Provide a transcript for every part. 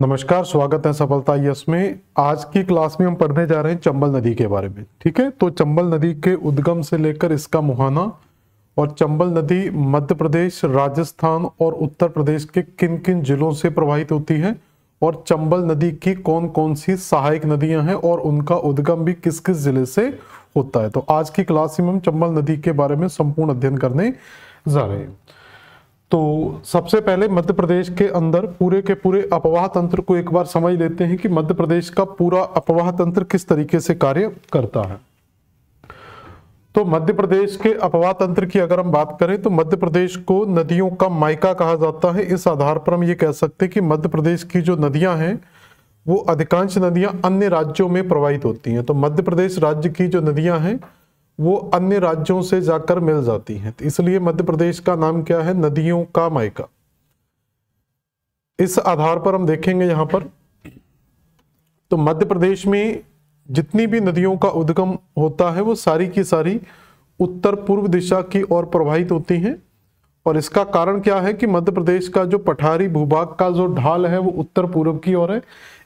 नमस्कार स्वागत है सफलता यश में आज की क्लास में हम पढ़ने जा रहे हैं चंबल नदी के बारे में ठीक है तो चंबल नदी के उद्गम से लेकर इसका मुहाना और चंबल नदी मध्य प्रदेश राजस्थान और उत्तर प्रदेश के किन किन जिलों से प्रवाहित होती है और चंबल नदी की कौन कौन सी सहायक नदियां हैं और उनका उद्गम भी किस किस जिले से होता है तो आज की क्लास में हम चंबल नदी के बारे में संपूर्ण अध्ययन करने जा रहे हैं तो सबसे पहले मध्य प्रदेश के अंदर पूरे के पूरे अपवाह तंत्र को एक बार समझ लेते हैं कि मध्य प्रदेश का पूरा अपवाह तंत्र किस तरीके से कार्य करता है तो मध्य प्रदेश के अपवाह तंत्र की अगर हम बात करें तो मध्य प्रदेश को नदियों का माइका कहा जाता है इस आधार पर हम ये कह सकते हैं कि मध्य प्रदेश की जो नदियां हैं वो अधिकांश नदियां अन्य राज्यों में प्रवाहित होती हैं तो मध्य प्रदेश राज्य की जो नदियां हैं वो अन्य राज्यों से जाकर मिल जाती हैं तो इसलिए मध्य प्रदेश का नाम क्या है नदियों का मायका इस आधार पर हम देखेंगे यहां पर तो मध्य प्रदेश में जितनी भी नदियों का उद्गम होता है वो सारी की सारी उत्तर पूर्व दिशा की ओर प्रवाहित होती हैं और इसका कारण क्या है कि मध्य प्रदेश का जो पठारी भूभाग का जो ढाल है वो उत्तर पूर्व की ओर है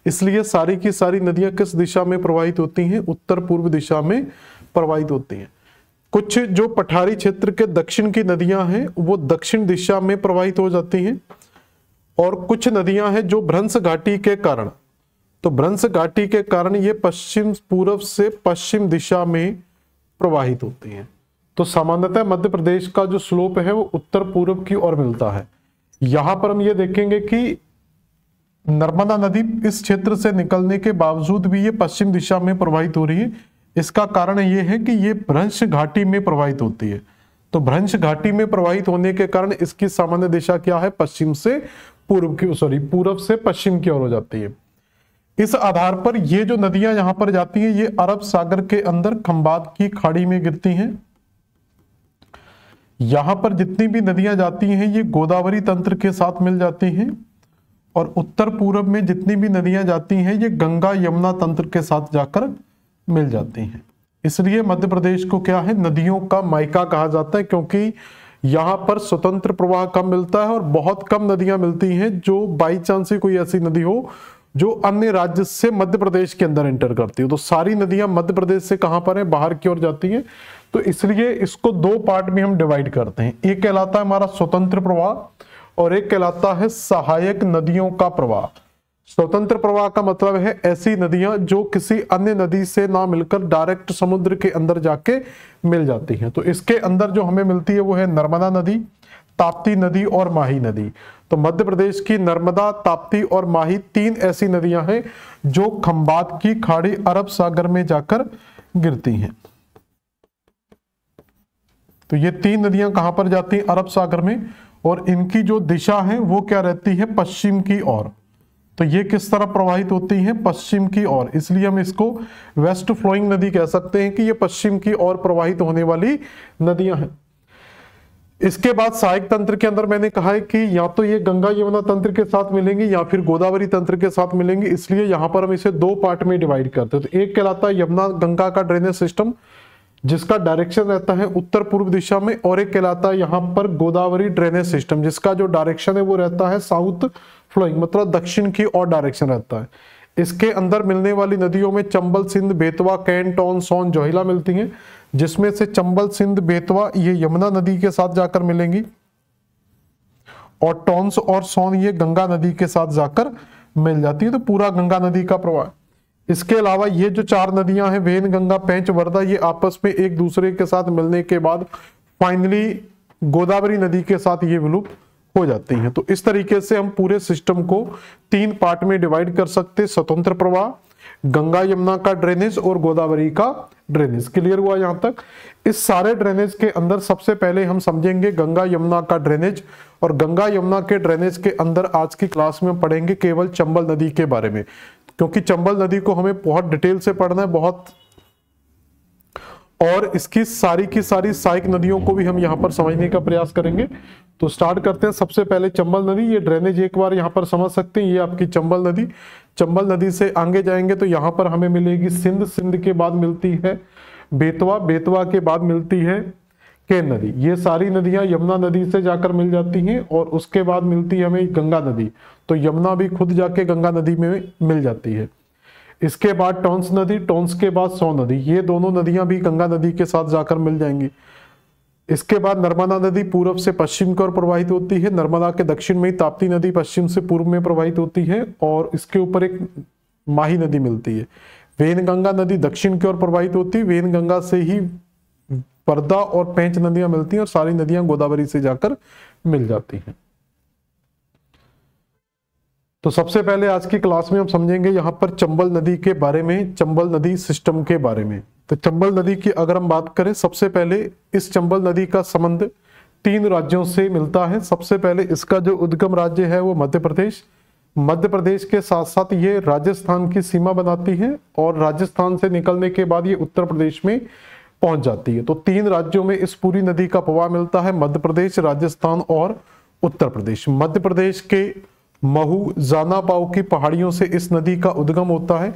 इसलिए सारी की सारी नदियां किस दिशा में प्रवाहित होती हैं उत्तर पूर्व दिशा में प्रवाहित होती हैं कुछ जो पठारी क्षेत्र के दक्षिण की नदियां हैं वो दक्षिण दिशा में प्रवाहित हो जाती हैं और कुछ नदियां हैं जो भ्रंश घाटी के कारण तो भ्रंश घाटी के कारण ये पश्चिम पूर्व से पश्चिम दिशा में प्रवाहित होती हैं तो सामान्यतः मध्य प्रदेश का जो स्लोप है वो उत्तर पूर्व की ओर मिलता है यहां पर हम ये देखेंगे कि नर्मदा नदी इस क्षेत्र से निकलने के बावजूद भी ये पश्चिम दिशा में प्रवाहित हो रही है इसका कारण ये है कि ये भ्रंश घाटी में प्रवाहित होती है तो भ्रंश घाटी में प्रवाहित होने के कारण इसकी सामान्य दिशा क्या है पश्चिम से पूर्व की सॉरी पूर्व से पश्चिम की ओर हो जाती है इस आधार पर ये जो नदियां यहां पर जाती हैं ये अरब सागर के अंदर खंबात की खाड़ी में गिरती हैं यहां पर जितनी भी नदियां जाती हैं ये गोदावरी तंत्र के साथ मिल जाती हैं और उत्तर पूर्व में जितनी भी नदियां जाती हैं ये गंगा यमुना तंत्र के साथ जाकर मिल जाती हैं इसलिए मध्य प्रदेश को क्या है नदियों का माइका कहा जाता है क्योंकि यहाँ पर स्वतंत्र प्रवाह कम मिलता है और बहुत कम नदियां मिलती हैं जो बाई चांस ही कोई ऐसी नदी हो जो अन्य राज्य से मध्य प्रदेश के अंदर एंटर करती हो तो सारी नदियां मध्य प्रदेश से कहाँ पर है बाहर की ओर जाती हैं तो इसलिए इसको दो पार्ट में हम डिवाइड करते हैं एक कहलाता है हमारा स्वतंत्र प्रवाह और एक कहलाता है सहायक नदियों का प्रवाह स्वतंत्र प्रवाह का मतलब है ऐसी नदियां जो किसी अन्य नदी से ना मिलकर डायरेक्ट समुद्र के अंदर जाके मिल जाती हैं तो इसके अंदर जो हमें मिलती है वो है नर्मदा नदी ताप्ती नदी और माही नदी तो मध्य प्रदेश की नर्मदा ताप्ती और माही तीन ऐसी नदियां हैं जो खम्बात की खाड़ी अरब सागर में जाकर गिरती हैं तो ये तीन नदियां कहां पर जाती हैं अरब सागर में और इनकी जो दिशा है वो क्या रहती है पश्चिम की ओर तो ये किस तरह प्रवाहित होती हैं पश्चिम की ओर इसलिए हम इसको वेस्ट फ्लोइंग नदी कह सकते हैं कि ये पश्चिम की ओर प्रवाहित होने वाली नदियां हैं इसके बाद सहायक तंत्र के अंदर मैंने कहा है कि या तो ये गंगा यमुना तंत्र के साथ मिलेंगे या फिर गोदावरी तंत्र के साथ मिलेंगे इसलिए यहां पर हम इसे दो पार्ट में डिवाइड करते हैं तो एक कहलाता है यमुना गंगा का ड्रेनेज सिस्टम जिसका डायरेक्शन रहता है उत्तर पूर्व दिशा में और एक कहलाता है यहाँ पर गोदावरी ड्रेनेज सिस्टम जिसका जो डायरेक्शन है वो रहता है साउथ फ्लोइंग मतलब दक्षिण की और डायरेक्शन रहता है इसके अंदर मिलने वाली नदियों में चंबल सिंध बेतवा कैन सोन जोहिला मिलती हैं जिसमें से चंबल सिंध बेतवा ये यमुना नदी के साथ जाकर मिलेंगी और टॉन्स और सोन ये गंगा नदी के साथ जाकर मिल जाती है तो पूरा गंगा नदी का प्रवाह इसके अलावा ये जो चार नदियां हैं वेन गंगा पैंच वर्धा ये आपस में एक दूसरे के साथ मिलने के बाद फाइनली गोदावरी नदी के साथ ये विलुप्त हो जाती हैं तो इस तरीके से हम पूरे सिस्टम को तीन पार्ट में डिवाइड कर सकते स्वतंत्र प्रवाह गंगा यमुना का ड्रेनेज और गोदावरी का ड्रेनेज क्लियर हुआ यहां तक इस सारे ड्रेनेज के अंदर सबसे पहले हम समझेंगे गंगा यमुना का ड्रेनेज और गंगा यमुना के ड्रेनेज के अंदर आज की क्लास में पढ़ेंगे केवल चंबल नदी के बारे में क्योंकि चंबल नदी को हमें बहुत डिटेल से पढ़ना है बहुत और इसकी सारी की सारी सहायक नदियों को भी हम यहाँ पर समझने का प्रयास करेंगे तो स्टार्ट करते हैं सबसे पहले चंबल नदी ये ड्रेनेज एक बार यहाँ पर समझ सकते हैं ये आपकी चंबल नदी चंबल नदी से आगे जाएंगे तो यहाँ पर हमें मिलेगी सिंध सिंध के बाद मिलती है बेतवा बेतवा के बाद मिलती है केन नदी ये सारी नदियां यमुना नदी से जाकर मिल जाती हैं और उसके बाद मिलती है हमें गंगा नदी तो यमुना भी खुद जाके गंगा नदी में मिल जाती है इसके बाद टोंस नदी टोंस के बाद सौ नदी ये दोनों नदियां भी गंगा नदी के साथ जाकर मिल जाएंगी इसके बाद नर्मदा नदी पूर्व से पश्चिम की ओर प्रवाहित होती है नर्मदा के दक्षिण में ही ताप्ती नदी पश्चिम से पूर्व में प्रवाहित होती है और इसके ऊपर एक माही नदी मिलती है वेनगंगा नदी दक्षिण की ओर प्रवाहित होती है वेनगंगा से ही पर्दा और पैंच नदियां मिलती हैं और सारी नदियां गोदावरी से जाकर मिल जाती हैं तो सबसे पहले आज की क्लास में हम समझेंगे यहाँ पर चंबल नदी के बारे में चंबल नदी सिस्टम के बारे में तो चंबल नदी की अगर हम बात करें सबसे पहले इस चंबल नदी का संबंध तीन राज्यों से मिलता है सबसे पहले इसका जो उद्गम राज्य है वो मध्य प्रदेश मध्य प्रदेश के साथ साथ ये राजस्थान की सीमा बनाती है और राजस्थान से निकलने के बाद ये उत्तर प्रदेश में पहुंच जाती है तो तीन राज्यों में इस पूरी नदी का प्रवाह मिलता है मध्य प्रदेश राजस्थान और उत्तर प्रदेश मध्य प्रदेश के महू जानापाव की पहाड़ियों से इस नदी का उद्गम होता है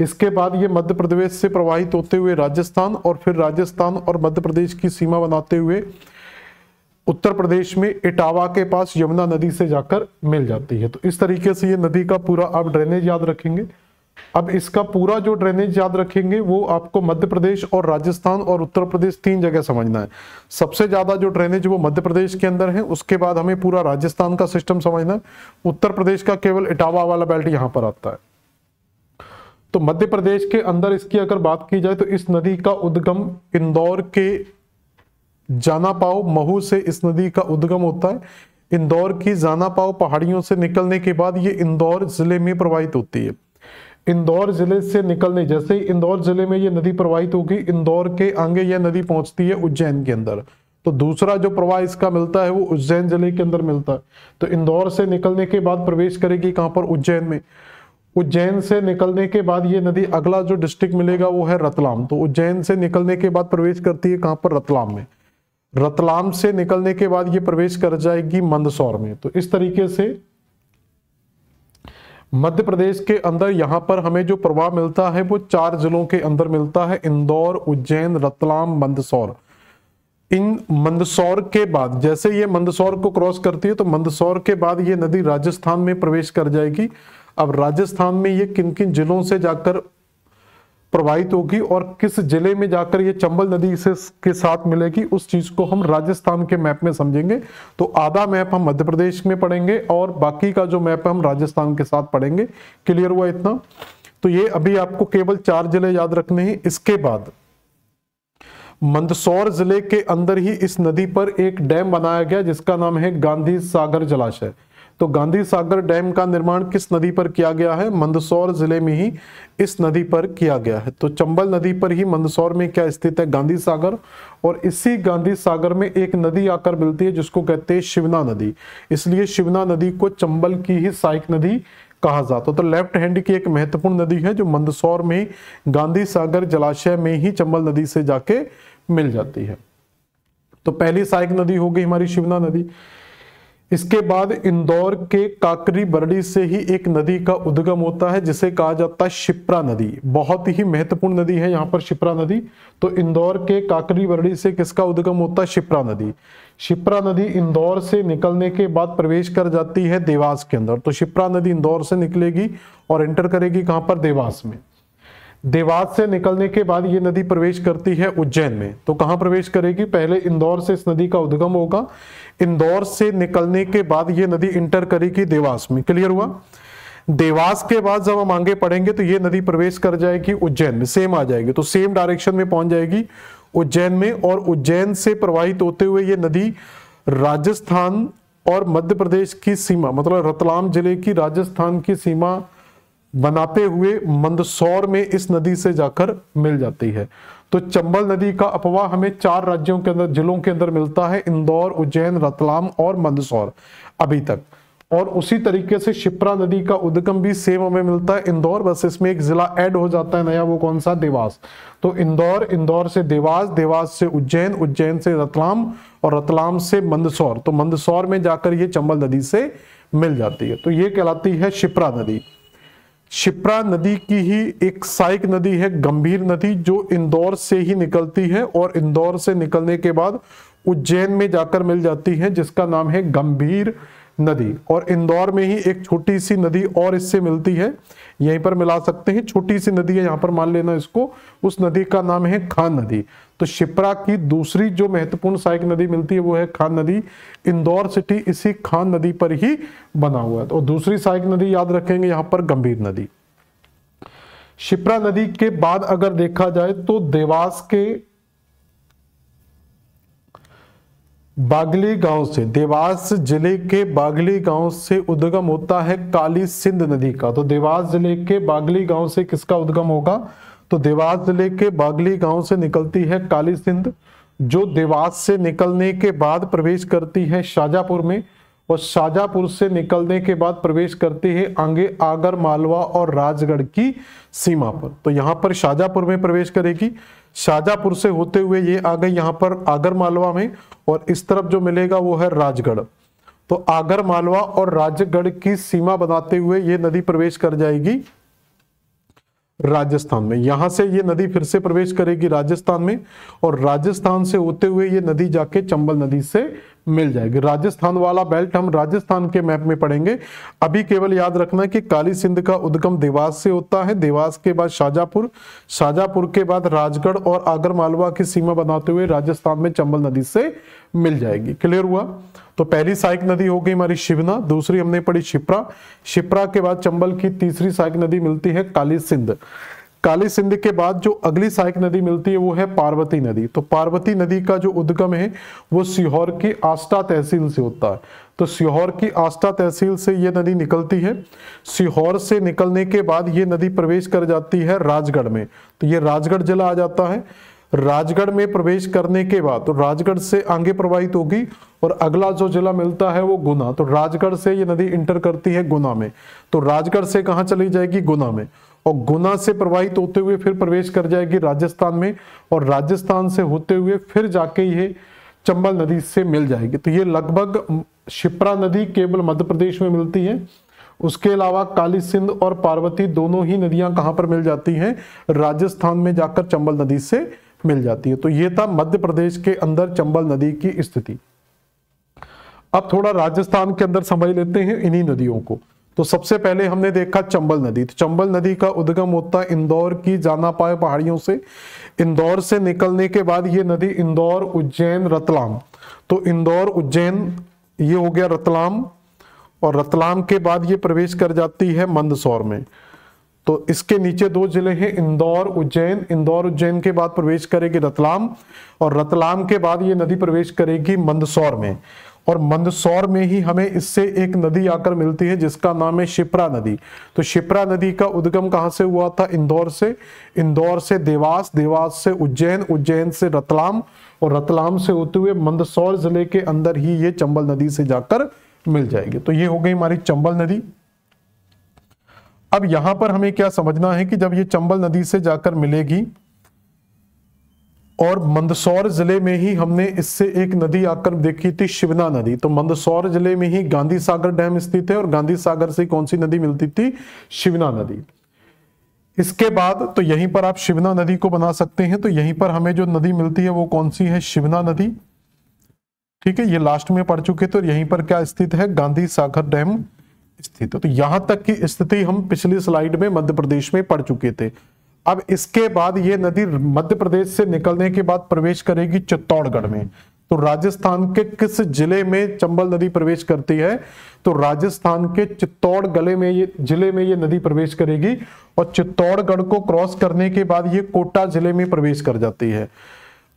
इसके बाद ये मध्य प्रदेश से प्रवाहित होते हुए राजस्थान और फिर राजस्थान और मध्य प्रदेश की सीमा बनाते हुए उत्तर प्रदेश में इटावा के पास यमुना नदी से जाकर मिल जाती है तो इस तरीके से ये नदी का पूरा आप ड्रेनेज याद रखेंगे अब इसका पूरा जो ड्रेनेज याद रखेंगे वो आपको मध्य प्रदेश और राजस्थान और उत्तर प्रदेश तीन जगह समझना है सबसे ज्यादा जो ड्रेनेज वो मध्य प्रदेश के अंदर है उसके बाद हमें पूरा राजस्थान का सिस्टम समझना है उत्तर प्रदेश का केवल इटावा वाला बेल्ट यहां पर आता है तो मध्य प्रदेश के अंदर इसकी अगर बात की जाए तो इस नदी का उद्गम इंदौर के जाना पाओ महू से इस नदी का उद्गम होता है इंदौर की जाना पाओ पहाड़ियों से निकलने के बाद ये इंदौर जिले में प्रवाहित होती है इंदौर ज़िले से निकलने जैसे इंदौर ज़िले में ये नदी प्रवाहित होगी इंदौर के आगे यह नदी पहुंचती है उज्जैन के अंदर तो दूसरा जो प्रवाह इसका मिलता है वो उज्जैन जिले के अंदर मिलता है तो इंदौर से निकलने के बाद प्रवेश करेगी कहाँ पर उज्जैन में उज्जैन से निकलने के बाद ये नदी अगला जो डिस्ट्रिक्ट मिलेगा वो है रतलाम तो उज्जैन से निकलने के बाद प्रवेश करती है कहाँ पर रतलाम में रतलाम से निकलने के बाद ये प्रवेश कर जाएगी मंदसौर में तो इस तरीके से मध्य प्रदेश के अंदर यहाँ पर हमें जो प्रवाह मिलता है वो चार जिलों के अंदर मिलता है इंदौर उज्जैन रतलाम मंदसौर इन मंदसौर के बाद जैसे ये मंदसौर को क्रॉस करती है तो मंदसौर के बाद ये नदी राजस्थान में प्रवेश कर जाएगी अब राजस्थान में ये किन किन जिलों से जाकर प्रवाहित होगी और किस जिले में जाकर ये चंबल नदी से के साथ मिलेगी उस चीज को हम राजस्थान के मैप में समझेंगे तो आधा मैप हम मध्य प्रदेश में पढ़ेंगे और बाकी का जो मैप हम राजस्थान के साथ पढ़ेंगे क्लियर हुआ इतना तो ये अभी आपको केवल चार जिले याद रखने हैं इसके बाद मंदसौर जिले के अंदर ही इस नदी पर एक डैम बनाया गया जिसका नाम है गांधी सागर जलाशय तो गांधी सागर डैम का निर्माण किस नदी पर किया गया है मंदसौर जिले में ही इस नदी पर किया गया है तो चंबल नदी पर ही मंदसौर में क्या स्थित है गांधी सागर और इसी गांधी सागर में एक नदी आकर मिलती है जिसको कहते हैं शिवना नदी इसलिए शिवना नदी को चंबल की ही सहायक नदी कहा जाता है तो लेफ्ट हैंड की एक महत्वपूर्ण नदी है जो मंदसौर में गांधी सागर जलाशय में ही चंबल नदी से जाके मिल जाती है तो पहली सहायक नदी हो गई हमारी शिवना नदी इसके बाद इंदौर के काकरी बरडी से ही एक नदी का उद्गम होता है जिसे कहा जाता है शिप्रा नदी बहुत ही महत्वपूर्ण नदी है यहाँ पर शिप्रा नदी तो इंदौर के काकरी बरडी से किसका उद्गम होता है शिप्रा नदी शिप्रा नदी इंदौर से निकलने के बाद प्रवेश कर जाती है देवास के अंदर तो शिप्रा नदी इंदौर से निकलेगी और एंटर करेगी कहाँ पर देवास में देवास से निकलने के बाद ये नदी प्रवेश करती है उज्जैन में तो कहाँ प्रवेश करेगी पहले इंदौर से इस नदी का उद्गम होगा इंदौर से निकलने के बाद ये नदी इंटर करेगी देवास में क्लियर हुआ देवास के बाद जब हम आगे पढ़ेंगे तो ये नदी प्रवेश कर जाएगी उज्जैन में सेम आ जाएगी तो सेम डायरेक्शन में पहुंच जाएगी उज्जैन में और उज्जैन से प्रवाहित होते हुए ये नदी राजस्थान और मध्य प्रदेश की सीमा मतलब रतलाम जिले की राजस्थान की सीमा बनाते हुए मंदसौर में इस नदी से जाकर मिल जाती है तो चंबल नदी का अपवाह हमें चार राज्यों के अंदर जिलों के अंदर मिलता है इंदौर उज्जैन रतलाम और मंदसौर अभी तक और उसी तरीके से शिप्रा नदी का उद्गम भी सेम हमें मिलता है इंदौर बस इसमें एक जिला ऐड हो जाता है नया वो कौन सा देवास तो इंदौर इंदौर से देवास देवास से उज्जैन उज्जैन से रतलाम और रतलाम से मंदसौर तो मंदसौर में जाकर ये चंबल नदी से मिल जाती है तो ये कहलाती है शिप्रा नदी शिप्रा नदी की ही एक साइक नदी है गंभीर नदी जो इंदौर से ही निकलती है और इंदौर से निकलने के बाद उज्जैन में जाकर मिल जाती है जिसका नाम है गंभीर नदी और इंदौर में ही एक छोटी सी नदी और इससे मिलती है यहीं पर मिला सकते हैं छोटी सी नदी है यहाँ पर मान लेना इसको उस नदी का नाम है खान नदी तो शिप्रा की दूसरी जो महत्वपूर्ण सहायक नदी मिलती है वो है खान नदी इंदौर सिटी इसी खान नदी पर ही बना हुआ है और दूसरी सहायक नदी याद रखेंगे यहां पर गंभीर नदी शिप्रा नदी के बाद अगर देखा जाए तो देवास के बागली गांव से देवास जिले के बागली गांव से उद्गम होता है काली सिंध नदी का तो देवास जिले के बागली गांव से किसका उद्गम होगा तो देवास जिले के बागली गांव से निकलती है काली सिंध जो देवास से निकलने के बाद प्रवेश करती है शाजापुर में और शाजापुर से निकलने के बाद प्रवेश करती है आगे आगर मालवा और राजगढ़ की सीमा पर तो यहाँ पर शाजापुर में प्रवेश करेगी शाजापुर से होते हुए ये आ गई यहाँ पर आगर मालवा में और इस तरफ जो मिलेगा वो है राजगढ़ तो आगर मालवा और राजगढ़ की सीमा बनाते हुए ये नदी प्रवेश कर जाएगी राजस्थान में यहां से ये नदी फिर से प्रवेश करेगी राजस्थान में और राजस्थान से होते हुए ये नदी जाके चंबल नदी से मिल जाएगी राजस्थान वाला बेल्ट हम राजस्थान के मैप में पढ़ेंगे अभी केवल याद रखना कि काली सिंध का उद्गम देवास से होता है देवास के बाद शाजापुर शाजापुर के बाद राजगढ़ और आगर मालवा की सीमा बनाते हुए राजस्थान में चंबल नदी से मिल जाएगी क्लियर हुआ तो पहली सहायक नदी हो गई हमारी शिवना दूसरी हमने पढ़ी शिप्रा शिप्रा के बाद चंबल की तीसरी सहायक नदी मिलती है काली सिंध काली सिंध के बाद जो अगली सहायक नदी मिलती है वो है पार्वती नदी तो पार्वती नदी का जो उद्गम है वो सीहोर की आस्टा तहसील से होता है तो सीहोर की आस्टा तहसील से ये नदी निकलती है सीहोर से निकलने के बाद ये नदी प्रवेश कर जाती है राजगढ़ में तो ये राजगढ़ जिला आ जाता है राजगढ़ में प्रवेश करने के बाद तो राजगढ़ से आगे प्रवाहित होगी और अगला जो जिला मिलता है वो गुना तो राजगढ़ से ये नदी इंटर करती है गुना में तो राजगढ़ से कहाँ चली जाएगी गुना में और गुना से प्रवाहित होते हुए फिर प्रवेश कर जाएगी राजस्थान में और राजस्थान से होते हुए फिर जाके ये चंबल नदी से मिल जाएगी तो ये लगभग शिप्रा नदी केवल मध्य प्रदेश में मिलती है उसके अलावा काली सिंध और पार्वती दोनों ही नदियां कहां पर मिल जाती हैं राजस्थान में जाकर चंबल नदी से मिल जाती है तो ये था मध्य प्रदेश के अंदर चंबल नदी की स्थिति अब थोड़ा राजस्थान के अंदर समझ लेते हैं इन्हीं नदियों को तो सबसे पहले हमने देखा चंबल नदी तो चंबल नदी का उद्गम होता है इंदौर की जाना पाए पहाड़ियों से इंदौर से निकलने के बाद ये नदी इंदौर उज्जैन रतलाम तो इंदौर उज्जैन ये हो गया रतलाम और रतलाम के बाद ये प्रवेश कर जाती है मंदसौर में तो इसके नीचे दो जिले हैं इंदौर उज्जैन इंदौर उज्जैन के बाद प्रवेश करेगी रतलाम और रतलाम के बाद ये नदी प्रवेश करेगी मंदसौर में और मंदसौर में ही हमें इससे एक नदी आकर मिलती है जिसका नाम है शिप्रा नदी तो शिप्रा नदी का उद्गम कहाँ से हुआ था इंदौर से इंदौर से देवास देवास से उज्जैन उज्जैन से रतलाम और रतलाम से होते हुए मंदसौर जिले के अंदर ही ये चंबल नदी से जाकर मिल जाएगी तो ये हो गई हमारी चंबल नदी अब यहां पर हमें क्या समझना है कि जब ये चंबल नदी से जाकर मिलेगी और मंदसौर जिले में ही हमने इससे एक नदी आकर देखी थी शिवना नदी तो मंदसौर जिले में ही गांधी सागर डैम स्थित है और गांधी सागर से कौन सी नदी मिलती थी शिवना नदी इसके बाद तो यहीं पर आप शिवना नदी को बना सकते हैं तो यहीं पर हमें जो नदी मिलती है वो कौन सी है शिवना नदी ठीक है ये लास्ट में पढ़ चुके तो यहीं पर क्या स्थित है गांधी सागर डैम स्थित तो यहां तक की स्थिति हम पिछली स्लाइड में मध्य प्रदेश में पढ़ चुके थे अब इसके बाद ये नदी मध्य प्रदेश से निकलने के बाद प्रवेश करेगी चित्तौड़गढ़ में तो राजस्थान के किस जिले में चंबल नदी प्रवेश करती है तो राजस्थान के चित्तौड़ गले में ये जिले में ये नदी प्रवेश करेगी और चित्तौड़गढ़ को क्रॉस करने के बाद ये कोटा जिले में प्रवेश कर जाती है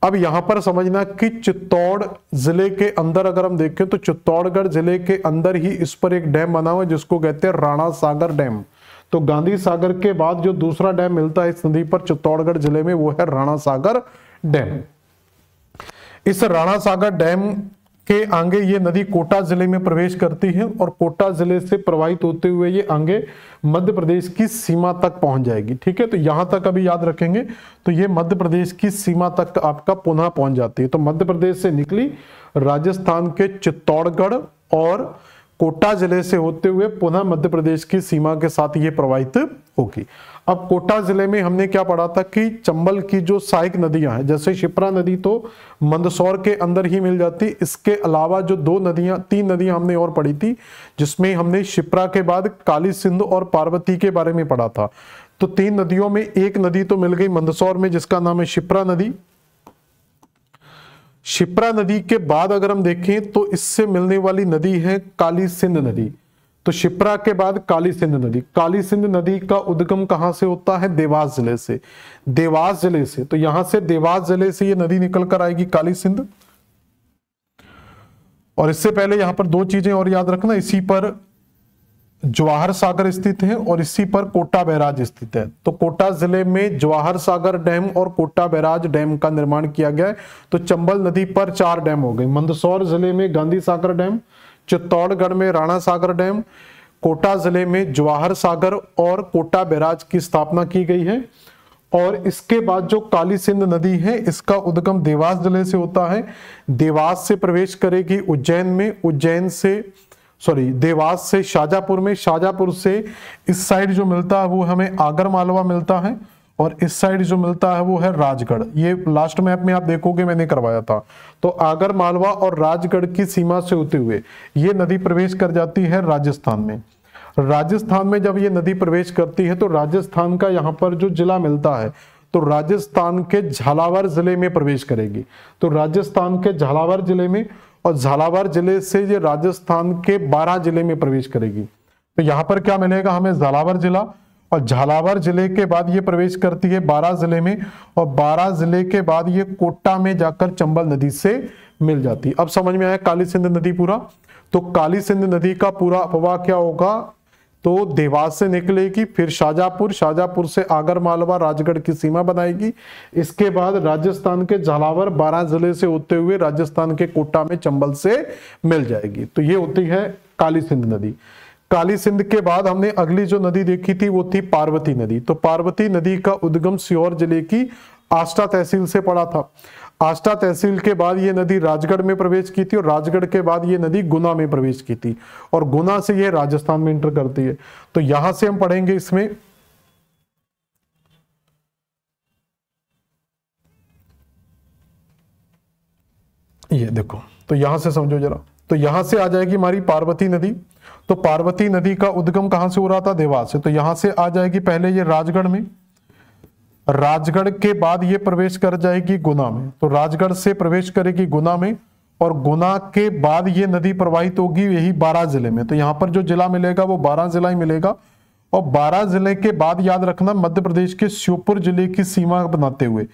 अब यहां पर समझना कि चित्तौड़ जिले के अंदर अगर हम देखें तो चित्तौड़गढ़ जिले के अंदर ही इस पर एक डैम बना हुआ है जिसको कहते हैं राणा सागर डैम तो गांधी सागर के बाद जो दूसरा डैम मिलता है इस नदी पर चित्तौड़गढ़ जिले में वो है राणा सागर डैम इस राणा सागर डैम के आगे ये नदी कोटा जिले में प्रवेश करती है और कोटा जिले से प्रवाहित होते हुए ये आगे मध्य प्रदेश की सीमा तक पहुंच जाएगी ठीक है तो यहां तक अभी याद रखेंगे तो ये मध्य प्रदेश की सीमा तक आपका पुनः पहुंच जाती है तो मध्य प्रदेश से निकली राजस्थान के चित्तौड़गढ़ और कोटा जिले से होते हुए पुनः मध्य प्रदेश की सीमा के साथ ये प्रवाहित होगी अब कोटा जिले में हमने क्या पढ़ा था कि चंबल की जो सहायक नदियां हैं जैसे शिप्रा नदी तो मंदसौर के अंदर ही मिल जाती इसके अलावा जो दो नदियां तीन नदियां हमने और पढ़ी थी जिसमें हमने शिप्रा के बाद काली सिंधु और पार्वती के बारे में पढ़ा था तो तीन नदियों में एक नदी तो मिल गई मंदसौर में जिसका नाम है शिप्रा नदी शिप्रा नदी के बाद अगर हम देखें तो इससे मिलने वाली नदी है काली सिंध नदी तो शिप्रा के बाद काली सिंध नदी काली सिंध नदी का उद्गम कहां से होता है देवास जिले से देवास जिले से तो यहां से देवास जिले से ये नदी निकल कर आएगी काली सिंध और इससे पहले यहां पर दो चीजें और याद रखना इसी पर जवाहर सागर स्थित है और इसी पर कोटा बैराज स्थित है तो कोटा जिले में जवाहर सागर डैम और कोटा बैराज डैम का निर्माण किया गया है तो चंबल नदी पर चार डैम हो गए मंदसौर जिले में गांधी सागर डैम चित्तौड़गढ़ में राणा सागर डैम कोटा जिले में जवाहर सागर और कोटा बैराज की स्थापना की गई है और इसके बाद जो काली सिंध नदी है इसका उद्गम देवास जिले से होता है देवास से प्रवेश करेगी उज्जैन में उज्जैन से सॉरी देवास से शाजापुर में शाजापुर से इस साइड जो मिलता है वो हमें आगर मालवा मिलता है और इस साइड जो मिलता है वो है राजगढ़ ये लास्ट मैप में आप देखोगे मैंने करवाया था तो आगर मालवा और राजगढ़ की सीमा से होते हुए ये नदी प्रवेश कर जाती है राजस्थान में राजस्थान में जब ये नदी प्रवेश करती है तो राजस्थान का यहाँ पर जो जिला मिलता है तो राजस्थान के झालावर जिले में प्रवेश करेगी तो राजस्थान के झालावर जिले में और झालावाड़ जिले से ये राजस्थान के 12 जिले में प्रवेश करेगी तो यहाँ पर क्या मिलेगा हमें झालावाड़ जिला और झालावाड़ जिले के बाद ये प्रवेश करती है बारह जिले में और बारह जिले के बाद ये कोटा में जाकर चंबल नदी से मिल जाती है अब समझ में आया काली सिंध नदी पूरा तो काली सिंध नदी का पूरा अपवाह क्या होगा तो देवास से निकलेगी फिर शाजापुर शाजापुर से आगर मालवा राजगढ़ की सीमा बनाएगी इसके बाद राजस्थान के झालावर बारह जिले से होते हुए राजस्थान के कोटा में चंबल से मिल जाएगी तो ये होती है काली सिंध नदी काली सिंध के बाद हमने अगली जो नदी देखी थी वो थी पार्वती नदी तो पार्वती नदी का उद्गम सियोर जिले की आष्टा तहसील से पड़ा था आष्टा तहसील के बाद ये नदी राजगढ़ में प्रवेश की थी और राजगढ़ के बाद ये नदी गुना में प्रवेश की थी और गुना से ये राजस्थान में इंटर करती है तो यहां से हम पढ़ेंगे इसमें ये देखो तो यहां से समझो जरा तो यहां से आ जाएगी हमारी पार्वती नदी तो पार्वती नदी का उद्गम कहां से हो रहा था देवास से तो यहां से आ जाएगी पहले ये राजगढ़ में राजगढ़ के बाद ये प्रवेश कर जाएगी गुना में तो राजगढ़ से प्रवेश करेगी गुना में और गुना के बाद ये नदी प्रवाहित होगी यही बारह जिले में तो यहाँ पर जो जिला मिलेगा वो बारह जिला ही मिलेगा और बारह जिले के बाद याद रखना मध्य प्रदेश के श्योपुर जिले की सीमा बनाते हुए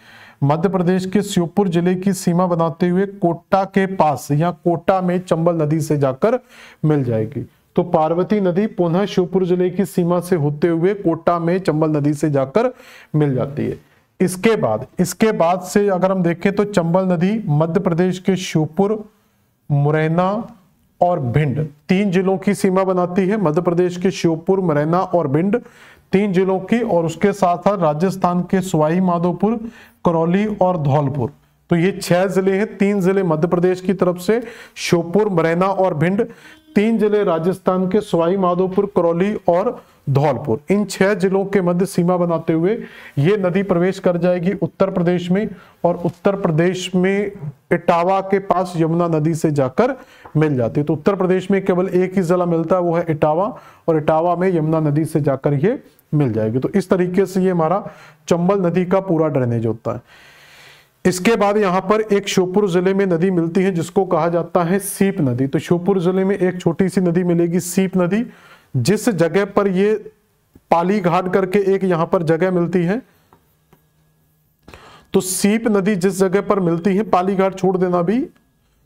मध्य प्रदेश के श्योपुर जिले की सीमा बनाते हुए कोटा के पास या कोटा में चंबल नदी से जाकर मिल जाएगी तो पार्वती नदी पुनः शिवपुर जिले की सीमा से होते हुए कोटा में चंबल नदी से जाकर मिल जाती है इसके बाद इसके बाद से अगर हम देखें तो चंबल नदी मध्य प्रदेश के शिवपुर मुरैना और भिंड तीन जिलों की सीमा बनाती है मध्य प्रदेश के शिवपुर मुरैना और भिंड तीन जिलों की और उसके साथ साथ राजस्थान के सवाई माधोपुर करौली और धौलपुर तो ये छह जिले हैं तीन जिले मध्य प्रदेश की तरफ से श्योपुर मुरैना और भिंड तीन जिले राजस्थान के सवाई माधोपुर करौली और धौलपुर इन छह जिलों के मध्य सीमा बनाते हुए ये नदी प्रवेश कर जाएगी उत्तर प्रदेश में और उत्तर प्रदेश में इटावा के पास यमुना नदी से जाकर मिल जाती है तो उत्तर प्रदेश में केवल एक ही जिला मिलता है वो है इटावा और इटावा में यमुना नदी से जाकर ये मिल जाएगी तो इस तरीके से ये हमारा चंबल नदी का पूरा ड्रेनेज होता है इसके बाद यहाँ पर एक श्योपुर जिले में नदी मिलती है जिसको कहा जाता है सीप नदी तो श्योपुर जिले में एक छोटी सी नदी मिलेगी सीप नदी जिस जगह पर ये पाली घाट करके एक यहां पर जगह मिलती है तो सीप नदी जिस जगह पर मिलती है पाली घाट छोड़ देना भी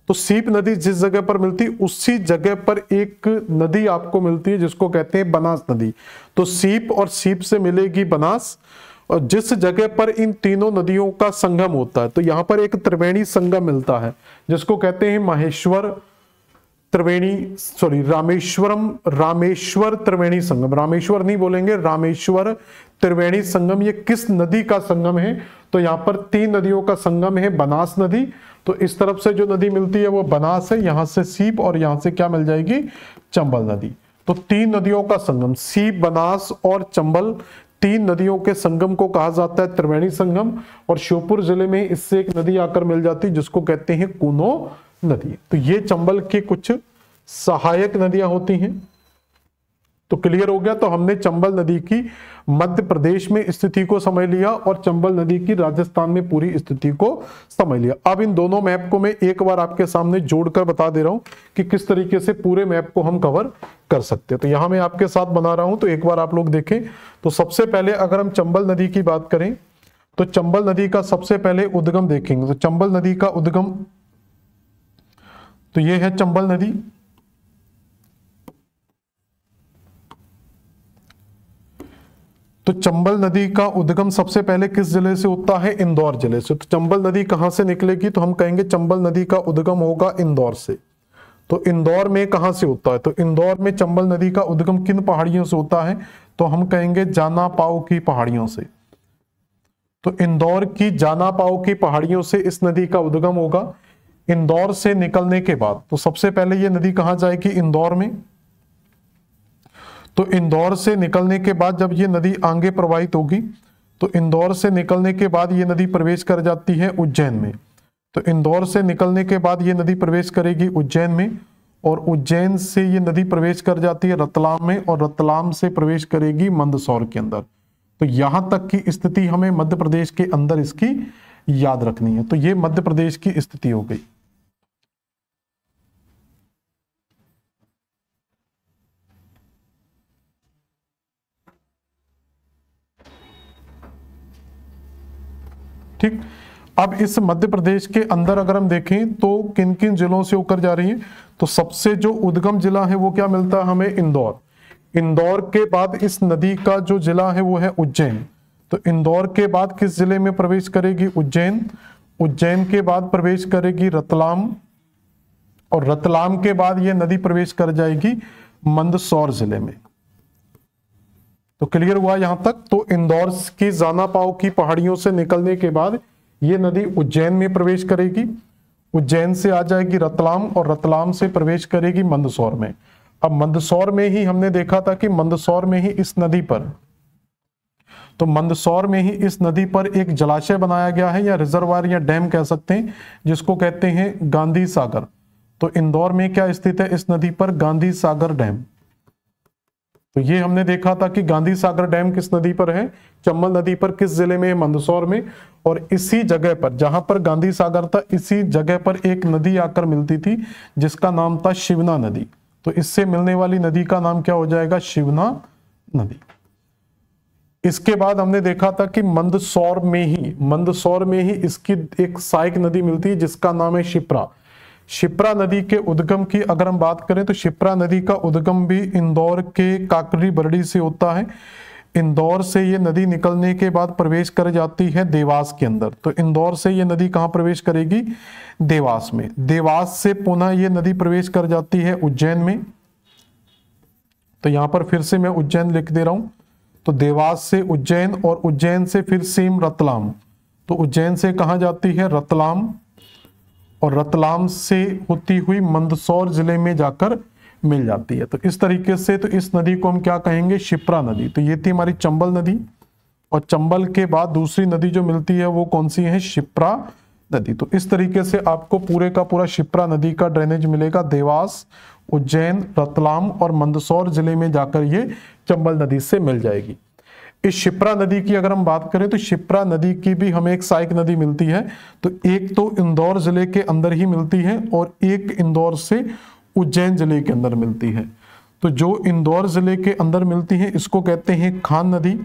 तो सीप नदी जिस जगह पर मिलती उसी जगह पर एक नदी आपको मिलती है जिसको कहते हैं बनास नदी तो सीप और सीप से मिलेगी बनास और जिस जगह पर इन तीनों नदियों का संगम होता है तो यहां पर एक त्रिवेणी संगम मिलता है जिसको कहते हैं माहेश्वर त्रिवेणी सॉरी रामेश्वरम रामेश्वर त्रिवेणी संगम रामेश्वर नहीं बोलेंगे रामेश्वर त्रिवेणी संगम ये किस नदी का संगम है तो यहाँ पर तीन नदियों का संगम है बनास नदी तो इस तरफ से जो नदी मिलती है वो बनास है यहां से सीप और यहां से क्या मिल जाएगी चंबल नदी तो तीन नदियों का संगम सीप बनास और चंबल तीन नदियों के संगम को कहा जाता है त्रिवेणी संगम और श्योपुर जिले में इससे एक नदी आकर मिल जाती है जिसको कहते हैं कूनो नदी तो ये चंबल के कुछ सहायक नदियां होती हैं तो क्लियर हो गया तो हमने चंबल नदी की मध्य प्रदेश में स्थिति को समझ लिया और चंबल नदी की राजस्थान में पूरी स्थिति को समझ लिया अब इन दोनों मैप को मैं एक बार आपके सामने जोड़कर बता दे रहा हूं कि किस तरीके से पूरे मैप को हम कवर कर सकते हैं तो यहां मैं आपके साथ बना रहा हूं तो एक बार आप लोग देखें तो सबसे पहले अगर हम चंबल नदी की बात करें तो चंबल नदी का सबसे पहले उद्गम देखेंगे तो चंबल नदी का उद्गम तो ये है चंबल नदी तो चंबल नदी का उद्गम सबसे पहले किस जिले से होता है इंदौर जिले से तो चंबल नदी कहां से निकलेगी तो हम कहेंगे चंबल नदी का उद्गम होगा इंदौर से तो इंदौर में कहां से होता है तो इंदौर में चंबल नदी का उद्गम किन पहाड़ियों से होता है तो हम कहेंगे जाना पाओ की पहाड़ियों से तो इंदौर की जाना पाओ की पहाड़ियों से इस नदी का उद्गम होगा इंदौर से निकलने के बाद तो सबसे पहले यह नदी कहां जाएगी इंदौर में तो इंदौर से निकलने के बाद जब ये नदी आगे प्रवाहित होगी तो इंदौर से निकलने के बाद ये नदी प्रवेश कर जाती है उज्जैन में तो इंदौर से निकलने के बाद ये नदी प्रवेश करेगी उज्जैन में और उज्जैन से ये नदी प्रवेश कर जाती है रतलाम में और रतलाम से प्रवेश करेगी मंदसौर के अंदर तो यहां तक की स्थिति हमें मध्य प्रदेश के अंदर इसकी याद रखनी है तो ये मध्य प्रदेश की स्थिति हो गई ठीक अब इस मध्य प्रदेश के अंदर अगर हम देखें तो किन किन जिलों से होकर जा रही है तो सबसे जो उद्गम जिला है वो क्या मिलता है हमें इंदौर इंदौर के बाद इस नदी का जो जिला है वो है उज्जैन तो इंदौर के बाद किस जिले में प्रवेश करेगी उज्जैन उज्जैन के बाद प्रवेश करेगी रतलाम और रतलाम के बाद यह नदी प्रवेश कर जाएगी मंदसौर जिले में तो क्लियर हुआ यहां तक तो इंदौर की जानापाव की पहाड़ियों से निकलने के बाद ये नदी उज्जैन में प्रवेश करेगी उज्जैन से आ जाएगी रतलाम और रतलाम से प्रवेश करेगी मंदसौर में अब मंदसौर में ही हमने देखा था कि मंदसौर में ही इस नदी पर तो मंदसौर में ही इस नदी पर एक जलाशय बनाया गया है या रिजर्वायर या डैम कह सकते हैं जिसको कहते हैं गांधी सागर तो इंदौर में क्या स्थित है इस नदी पर गांधी सागर डैम तो ये हमने देखा था कि गांधी सागर डैम किस नदी पर है चंबल नदी पर किस जिले में है मंदसौर में और इसी जगह पर जहां पर गांधी सागर था इसी जगह पर एक नदी आकर मिलती थी जिसका नाम था शिवना नदी तो इससे मिलने वाली नदी का नाम क्या हो जाएगा शिवना नदी इसके बाद हमने देखा था कि मंदसौर में ही मंदसौर में ही इसकी एक सहायक नदी मिलती है जिसका नाम है शिप्रा शिप्रा नदी के उद्गम की अगर हम बात करें तो शिप्रा नदी का उद्गम भी इंदौर के काकरी बरडी से होता है इंदौर से ये नदी निकलने के बाद प्रवेश कर जाती है देवास के अंदर तो इंदौर से ये नदी कहाँ प्रवेश करेगी देवास में देवास से पुनः ये नदी प्रवेश कर जाती है उज्जैन में तो यहाँ पर फिर से मैं उज्जैन लिख दे रहा हूँ तो देवास से उज्जैन और उज्जैन से फिर सेम रतलाम तो उज्जैन से कहा जाती है रतलाम और रतलाम से होती हुई मंदसौर जिले में जाकर मिल जाती है तो इस तरीके से तो इस नदी को हम क्या कहेंगे शिप्रा नदी तो ये थी हमारी चंबल नदी और चंबल के बाद दूसरी नदी जो मिलती है वो कौन सी है शिप्रा नदी तो इस तरीके से आपको पूरे का पूरा शिप्रा नदी का ड्रेनेज मिलेगा देवास उज्जैन रतलाम और मंदसौर जिले में जाकर ये चंबल नदी से मिल जाएगी इस शिप्रा नदी की अगर हम बात करें तो शिप्रा नदी की भी हमें एक साइक नदी मिलती है तो एक तो इंदौर ज़िले के अंदर ही मिलती है और एक इंदौर से उज्जैन ज़िले के अंदर मिलती है तो जो इंदौर ज़िले के अंदर मिलती है इसको कहते हैं खान नदी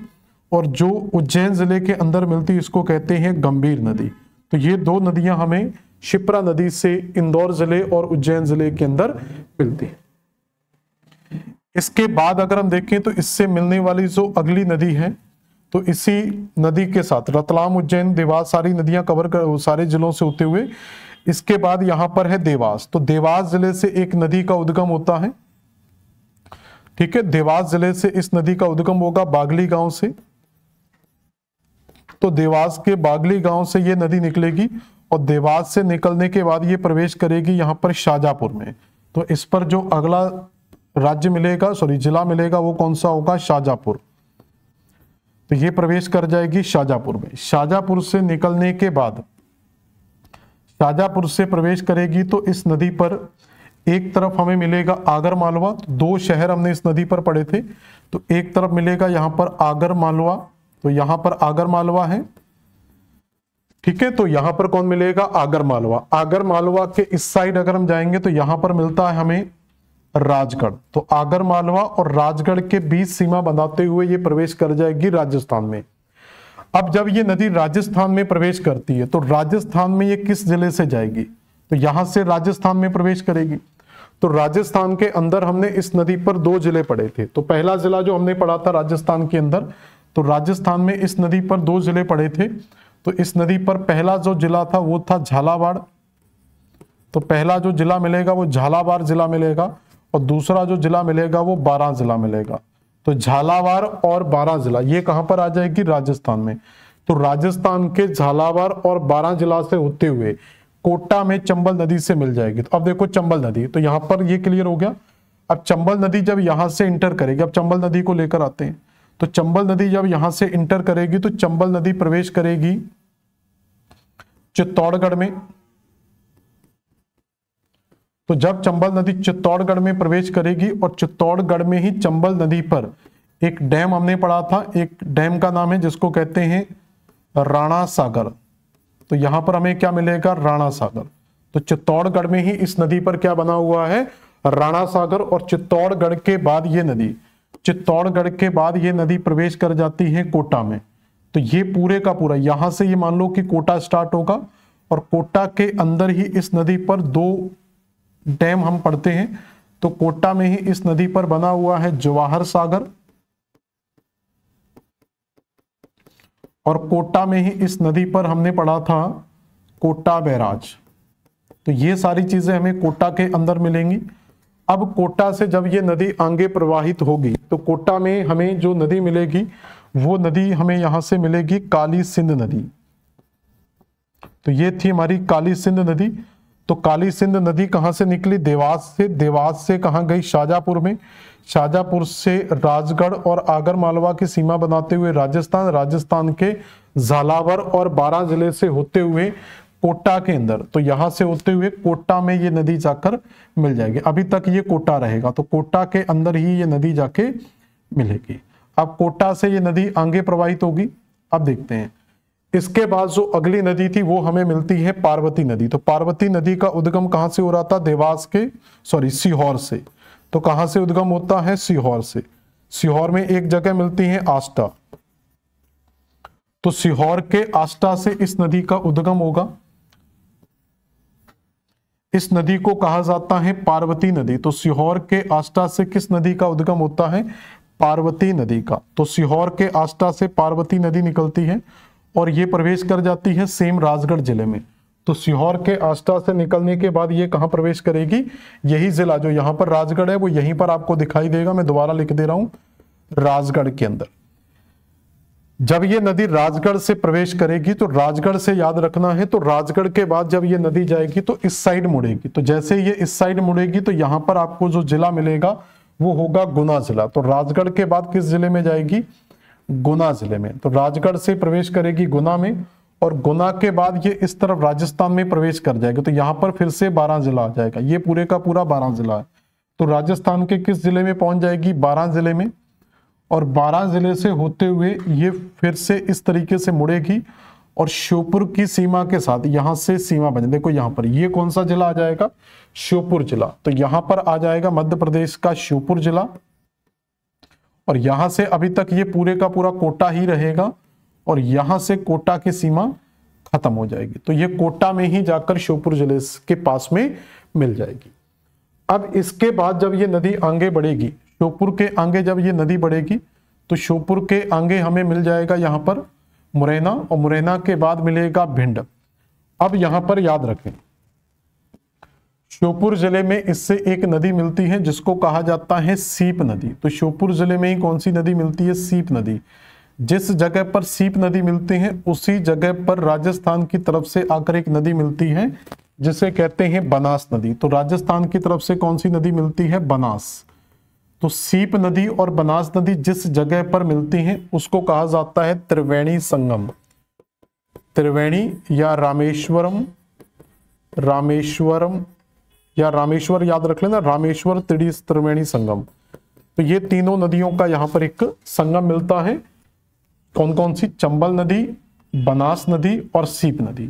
और जो उज्जैन ज़िले के अंदर मिलती है इसको कहते हैं गंभीर नदी तो ये दो नदियां हमें शिप्रा नदी से इंदौर ज़िले और उज्जैन ज़िले के अंदर मिलती हैं इसके बाद अगर हम देखें तो इससे मिलने वाली जो अगली नदी है तो इसी नदी के साथ रतलाम उज्जैन देवास सारी नदियां कवर कर सारे जिलों से होते हुए इसके बाद यहां पर है देवास तो देवास जिले से एक नदी का उद्गम होता है ठीक है देवास जिले से इस नदी का उद्गम होगा बागली गांव से तो देवास के बागली गांव से ये नदी निकलेगी और देवास से निकलने के बाद ये प्रवेश करेगी यहाँ पर शाजापुर में तो इस पर जो अगला राज्य मिलेगा सॉरी जिला मिलेगा वो कौन सा होगा शाजापुर तो ये प्रवेश कर जाएगी शाजापुर में शाजापुर से निकलने के बाद शाहजहापुर से प्रवेश करेगी तो इस नदी पर एक तरफ हमें मिलेगा आगर मालवा दो शहर हमने इस नदी पर पड़े थे तो एक तरफ मिलेगा यहां पर आगर मालवा तो यहां पर आगर मालवा है ठीक है तो यहां पर कौन मिलेगा आगर मालवा आगर मालवा के इस साइड अगर हम जाएंगे तो यहां पर मिलता है हमें राजगढ़ तो आगर मालवा और राजगढ़ के बीच सीमा बनाते हुए ये प्रवेश कर जाएगी राजस्थान में अब जब ये नदी राजस्थान में प्रवेश करती है तो राजस्थान में ये किस जिले से जाएगी तो यहां से राजस्थान में प्रवेश करेगी तो राजस्थान के अंदर हमने इस नदी पर दो जिले पड़े थे तो पहला जिला जो हमने पढ़ा था राजस्थान के अंदर तो राजस्थान में इस नदी पर दो जिले पड़े थे तो इस नदी पर पहला जो जिला था वो था झालावाड़ तो पहला जो जिला मिलेगा वो झालावाड़ जिला मिलेगा और दूसरा जो जिला मिलेगा वो बारह जिला मिलेगा तो झालावार और बारह जिला ये कहां पर आ जाएगी राजस्थान में तो राजस्थान के झालावार और बारह जिला से होते हुए कोटा में चंबल नदी से मिल जाएगी तो अब देखो चंबल नदी तो यहां पर ये क्लियर हो गया अब चंबल नदी जब यहां से इंटर करेगी अब चंबल नदी को लेकर आते हैं तो चंबल नदी जब यहां से इंटर करेगी तो चंबल नदी प्रवेश करेगी चित्तौड़गढ़ में तो जब चंबल नदी चित्तौड़गढ़ में प्रवेश करेगी और चित्तौड़गढ़ में ही चंबल नदी पर एक डैम हमने पढ़ा था एक डैम का नाम है जिसको कहते हैं राणा सागर तो यहां पर हमें क्या मिलेगा राणा सागर तो चित्तौड़गढ़ में ही इस नदी पर क्या बना हुआ है राणा सागर और चित्तौड़गढ़ के बाद ये नदी चित्तौड़गढ़ के बाद ये नदी प्रवेश कर जाती है कोटा में तो ये पूरे का पूरा यहां से ये मान लो कि कोटा स्टार्ट होगा और कोटा के अंदर ही इस नदी पर दो डैम हम पढ़ते हैं तो कोटा में ही इस नदी पर बना हुआ है जवाहर सागर और कोटा में ही इस नदी पर हमने पढ़ा था कोटा बैराज तो ये सारी चीजें हमें कोटा के अंदर मिलेंगी अब कोटा से जब ये नदी आगे प्रवाहित होगी तो कोटा में हमें जो नदी मिलेगी वो नदी हमें यहां से मिलेगी काली सिंध नदी तो ये थी हमारी काली सिंध नदी तो काली सिंध नदी कहाँ से निकली देवास से देवास से कहाँ गई शाहजहापुर में शाहजहापुर से राजगढ़ और आगर मालवा की सीमा बनाते हुए राजस्थान राजस्थान के झालावर और बारा जिले से होते हुए कोटा के अंदर तो यहाँ से होते हुए कोटा में ये नदी जाकर मिल जाएगी अभी तक ये कोटा रहेगा तो कोटा के अंदर ही ये नदी जाके मिलेगी अब कोटा से ये नदी आगे प्रवाहित होगी अब देखते हैं इसके बाद जो अगली नदी थी वो हमें मिलती है पार्वती नदी तो पार्वती नदी का उद्गम कहां से हो रहा था देवास के सॉरी सीहोर से तो कहां से उद्गम होता है सीहोर से सीहोर में एक जगह मिलती है आस्टा तो सीहोर के आस्टा से इस नदी का उद्गम होगा इस नदी को कहा जाता है पार्वती नदी तो सीहोर के आस्टा से किस नदी का उद्गम होता है पार्वती नदी का तो सीहोर के आस्टा से पार्वती नदी निकलती है और ये प्रवेश कर जाती है सेम राजगढ़ जिले में तो सीहोर के आस्था से निकलने के बाद ये कहाँ प्रवेश करेगी यही जिला जो यहाँ पर राजगढ़ है वो यहीं पर आपको दिखाई देगा मैं दोबारा लिख दे रहा हूँ राजगढ़ के अंदर जब ये नदी राजगढ़ से प्रवेश करेगी तो राजगढ़ से याद रखना है तो राजगढ़ के बाद जब ये नदी जाएगी तो इस साइड मुड़ेगी तो जैसे ये इस साइड मुड़ेगी तो यहाँ पर आपको जो जिला मिलेगा वो होगा गुना जिला तो राजगढ़ के बाद किस जिले में जाएगी गुना जिले में तो राजगढ़ से प्रवेश करेगी गुना में और गुना के बाद ये इस तरफ राजस्थान में प्रवेश कर जाएगी तो यहाँ पर फिर से बारह जिला आ जाएगा ये पूरे का पूरा बारह जिला है तो राजस्थान के किस जिले में पहुंच जाएगी बारह जिले में और बारह जिले से होते हुए ये फिर से इस तरीके से मुड़ेगी और श्योपुर की सीमा के साथ यहां से सीमा बने देखो यहां पर ये कौन सा जिला आ जाएगा श्योपुर जिला तो यहां पर आ जाएगा मध्य प्रदेश का श्योपुर जिला और यहाँ से अभी तक ये पूरे का पूरा कोटा ही रहेगा और यहाँ से कोटा की सीमा खत्म हो जाएगी तो ये कोटा में ही जाकर श्योपुर जिले के पास में मिल जाएगी अब इसके बाद जब ये नदी आगे बढ़ेगी श्योपुर के आगे जब ये नदी बढ़ेगी तो श्योपुर के आगे हमें मिल जाएगा यहाँ पर मुरैना और मुरैना के बाद मिलेगा भिंड अब यहाँ पर याद रखें श्योपुर जिले में इससे एक नदी मिलती है जिसको कहा जाता है सीप नदी तो श्योपुर जिले में ही कौन सी नदी मिलती है सीप नदी जिस जगह पर सीप नदी मिलती है उसी जगह पर राजस्थान की तरफ से आकर एक नदी मिलती है जिसे कहते हैं बनास नदी तो राजस्थान की तरफ से कौन सी नदी मिलती है बनास तो सीप नदी और बनास नदी जिस जगह पर मिलती है उसको कहा जाता है त्रिवेणी संगम त्रिवेणी या रामेश्वरम रामेश्वरम या रामेश्वर याद रख लेना रामेश्वर त्रिड़ी त्रिवेणी संगम तो ये तीनों नदियों का यहाँ पर एक संगम मिलता है कौन कौन सी चंबल नदी बनास नदी और सीप नदी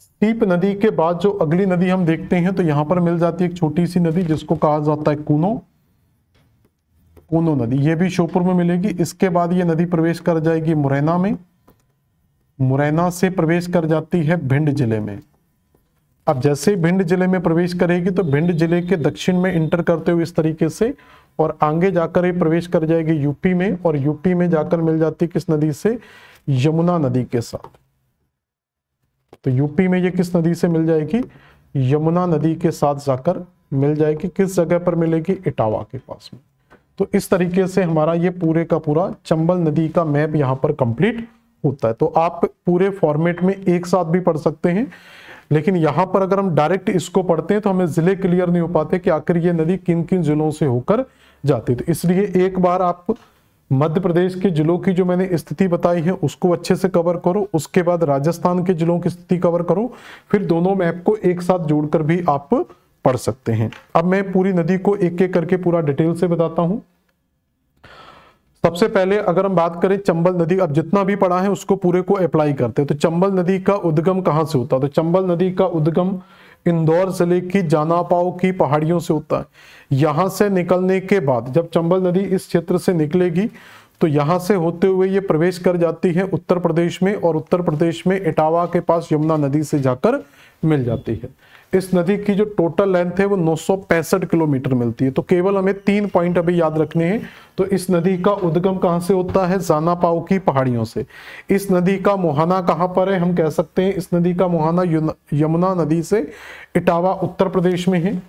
सीप नदी के बाद जो अगली नदी हम देखते हैं तो यहाँ पर मिल जाती है एक छोटी सी नदी जिसको कहा जाता है कूनो कूनो नदी ये भी श्योपुर में मिलेगी इसके बाद ये नदी प्रवेश कर जाएगी मुरैना में मुरैना से प्रवेश कर जाती है भिंड जिले में अब जैसे ही भिंड जिले में प्रवेश करेगी तो भिंड जिले के दक्षिण में इंटर करते हुए इस तरीके से और आगे जाकर ये प्रवेश कर जाएगी यूपी में और यूपी में जाकर मिल जाती किस नदी से यमुना नदी के साथ तो यूपी में ये किस नदी से मिल जाएगी यमुना नदी के साथ जाकर मिल जाएगी किस जगह पर मिलेगी इटावा के पास में तो इस तरीके से हमारा ये पूरे का पूरा चंबल नदी का मैप यहाँ पर कंप्लीट होता है तो आप पूरे फॉर्मेट में एक साथ भी पढ़ सकते हैं लेकिन यहां पर अगर हम डायरेक्ट इसको पढ़ते हैं तो हमें ज़िले क्लियर नहीं हो पाते कि आखिर ये नदी किन किन ज़िलों से होकर जाती तो इसलिए एक बार आप मध्य प्रदेश के जिलों की जो मैंने स्थिति बताई है उसको अच्छे से कवर करो उसके बाद राजस्थान के जिलों की स्थिति कवर करो फिर दोनों मैप को एक साथ जोड़कर भी आप पढ़ सकते हैं अब मैं पूरी नदी को एक एक करके पूरा डिटेल से बताता हूं सबसे पहले अगर हम बात करें चंबल नदी अब जितना भी पड़ा है उसको पूरे को अप्लाई करते हैं तो चंबल नदी का उद्गम कहाँ से होता है तो चंबल नदी का उद्गम इंदौर जिले की जानापाव की पहाड़ियों से होता है यहां से निकलने के बाद जब चंबल नदी इस क्षेत्र से निकलेगी तो यहां से होते हुए ये प्रवेश कर जाती है उत्तर प्रदेश में और उत्तर प्रदेश में इटावा के पास यमुना नदी से जाकर मिल जाती है इस नदी की जो टोटल लेंथ है वो नौ किलोमीटर मिलती है तो केवल हमें तीन पॉइंट अभी याद रखने हैं तो इस नदी का उद्गम कहाँ से होता है जानापाव की पहाड़ियों से इस नदी का मोहाना कहाँ पर है हम कह सकते हैं इस नदी का मोहाना यमुना नदी से इटावा उत्तर प्रदेश में है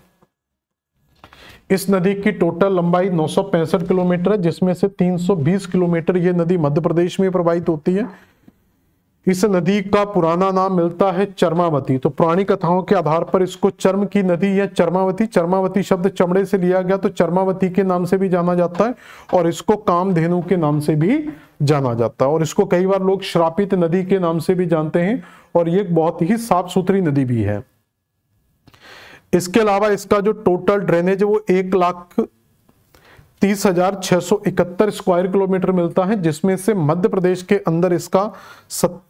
इस नदी की टोटल लंबाई नौ किलोमीटर है जिसमें से 320 किलोमीटर ये नदी मध्य प्रदेश में प्रवाहित होती है इस नदी का पुराना नाम मिलता है चरमावती तो पुरानी कथाओं के आधार पर इसको चर्म की नदी या चर्मावती चरमावती शब्द चमड़े से लिया गया तो चरमावती के नाम से भी जाना जाता है और इसको कामधेनु के नाम से भी जाना जाता है और इसको कई बार लोग श्रापित नदी के नाम से भी जानते हैं और ये बहुत ही साफ सुथरी नदी भी है इसके अलावा इसका जो टोटल ड्रेनेज वो एक लाख तीस हजार छह सौ इकहत्तर स्क्वायर किलोमीटर मिलता है जिसमें से मध्य प्रदेश के अंदर इसका सत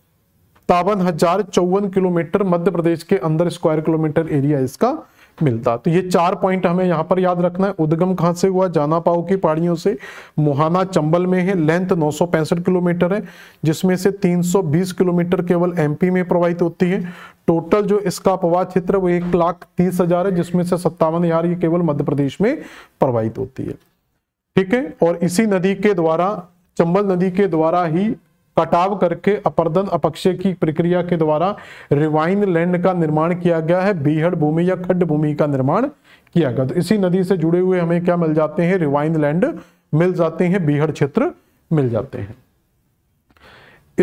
सत्तावन हजार चौवन किलोमीटर मध्य प्रदेश के अंदर स्क्वायर किलोमीटर एरिया इसका मिलता तो ये चार पॉइंट हमें यहाँ पर याद रखना है उद्गम कहाँ से हुआ जाना पाओ की पहाड़ियों से मोहाना चंबल में है लेंथ नौ किलोमीटर है जिसमें से 320 किलोमीटर केवल एमपी में प्रवाहित होती है टोटल जो इसका अपवाह क्षेत्र वो एक लाख तीस हजार है जिसमें से सत्तावन हजार ये केवल मध्य प्रदेश में प्रवाहित होती है ठीक है और इसी नदी के द्वारा चंबल नदी के द्वारा ही कटाव करके अपर्दन अपक्षय की प्रक्रिया के द्वारा रिवाइन लैंड का निर्माण किया गया है बीहड़ भूमि या खड्ड भूमि का निर्माण किया गया तो इसी नदी से जुड़े हुए हमें क्या मिल जाते हैं रिवाइन लैंड मिल जाते हैं बीहड़ क्षेत्र मिल जाते हैं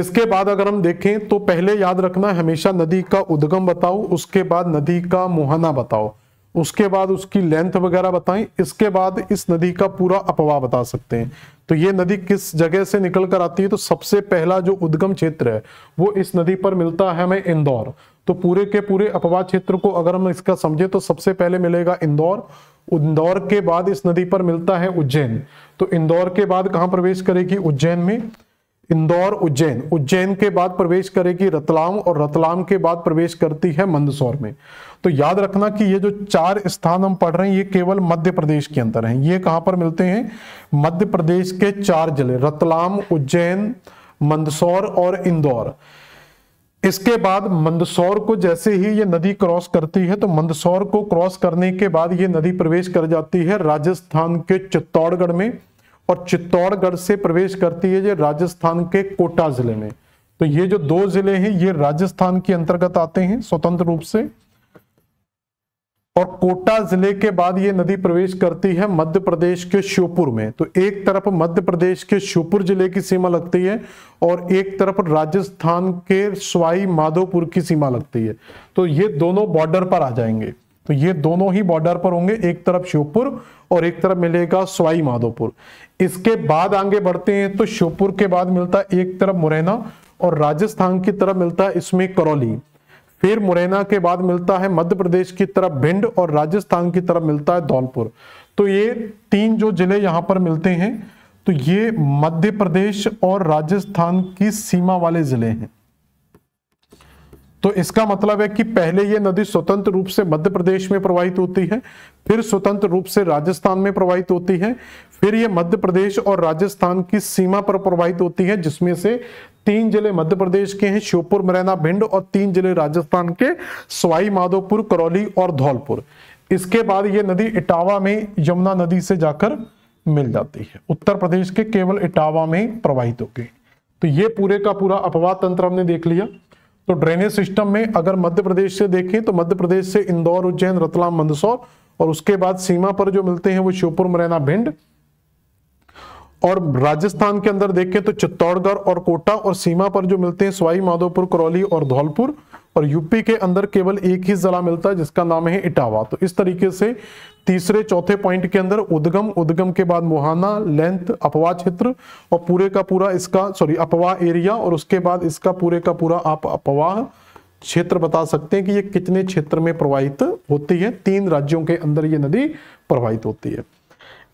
इसके बाद अगर हम देखें तो पहले याद रखना हमेशा नदी का उद्गम बताओ उसके बाद नदी का मुहाना बताओ उसके बाद उसकी लेंथ वगैरह बताएं इसके बाद इस नदी का पूरा अपवाह बता सकते हैं तो ये नदी किस जगह से निकल कर आती है तो सबसे पहला जो उद्गम क्षेत्र है वो इस नदी पर मिलता है हमें इंदौर तो पूरे के पूरे अपवाह क्षेत्र को अगर हम इसका समझे तो सबसे पहले मिलेगा इंदौर इंदौर के बाद इस नदी पर मिलता है उज्जैन तो इंदौर के बाद कहाँ प्रवेश करेगी उज्जैन में इंदौर उज्जैन उज्जैन के बाद प्रवेश करेगी रतलाम और रतलाम के बाद प्रवेश करती है मंदसौर में तो याद रखना कि ये जो चार स्थान हम पढ़ रहे हैं ये केवल मध्य प्रदेश के अंदर हैं ये कहां पर मिलते हैं मध्य प्रदेश के चार जिले रतलाम उज्जैन मंदसौर और इंदौर इसके बाद मंदसौर को जैसे ही ये नदी क्रॉस करती है तो मंदसौर को क्रॉस करने के बाद ये नदी प्रवेश कर जाती है राजस्थान के चित्तौड़गढ़ में और चित्तौड़गढ़ से प्रवेश करती है ये राजस्थान के कोटा जिले में तो ये जो दो जिले हैं ये राजस्थान के अंतर्गत आते हैं स्वतंत्र रूप से और कोटा जिले के बाद ये नदी प्रवेश करती है मध्य प्रदेश के श्योपुर में तो एक तरफ मध्य प्रदेश के श्योपुर जिले की सीमा लगती है और एक तरफ राजस्थान के स्वाई माधोपुर की सीमा लगती है तो ये दोनों बॉर्डर पर आ जाएंगे तो ये दोनों ही बॉर्डर पर होंगे एक तरफ श्योपुर और एक तरफ मिलेगा स्वाई माधोपुर इसके बाद आगे बढ़ते हैं तो श्योपुर के बाद मिलता है एक तरफ मुरैना और राजस्थान की तरफ मिलता है इसमें करौली फिर मुरैना के बाद मिलता है मध्य प्रदेश की तरफ भिंड और राजस्थान की तरफ मिलता है धौलपुर तो ये तीन जो जिले यहाँ पर मिलते हैं तो ये मध्य प्रदेश और राजस्थान की सीमा वाले जिले हैं तो इसका मतलब है कि पहले यह नदी स्वतंत्र रूप से मध्य प्रदेश में प्रवाहित होती है फिर स्वतंत्र रूप से राजस्थान में प्रवाहित होती है फिर यह मध्य प्रदेश और राजस्थान की सीमा पर प्रवाहित होती है जिसमें से तीन जिले मध्य प्रदेश के हैं श्योपुर मुरैना भिंड और तीन जिले राजस्थान के सवाई माधोपुर करौली और धौलपुर इसके बाद यह नदी इटावा में यमुना नदी से जाकर मिल जाती है उत्तर प्रदेश के केवल इटावा में प्रवाहित हो गई तो ये पूरे का पूरा अपवाद तंत्र हमने देख लिया तो ड्रेनेज सिस्टम में अगर मध्य प्रदेश से देखें तो मध्य प्रदेश से इंदौर उज्जैन रतलाम मंदसौर और उसके बाद सीमा पर जो मिलते हैं वो श्योपुर मुरैना भिंड और राजस्थान के अंदर देखें तो चित्तौड़गढ़ और कोटा और सीमा पर जो मिलते हैं सवाई माधोपुर करौली और धौलपुर और यूपी के अंदर केवल एक ही जिला मिलता है जिसका नाम है इटावा तो इस तरीके से तीसरे चौथे पॉइंट के अंदर उद्गम उद्गम के बाद मोहाना लेंथ अपवा क्षेत्र और पूरे का पूरा इसका सॉरी अपवा एरिया और उसके बाद इसका पूरे का पूरा आप अपवाह क्षेत्र बता सकते हैं कि ये कितने क्षेत्र में प्रवाहित होती है तीन राज्यों के अंदर ये नदी प्रवाहित होती है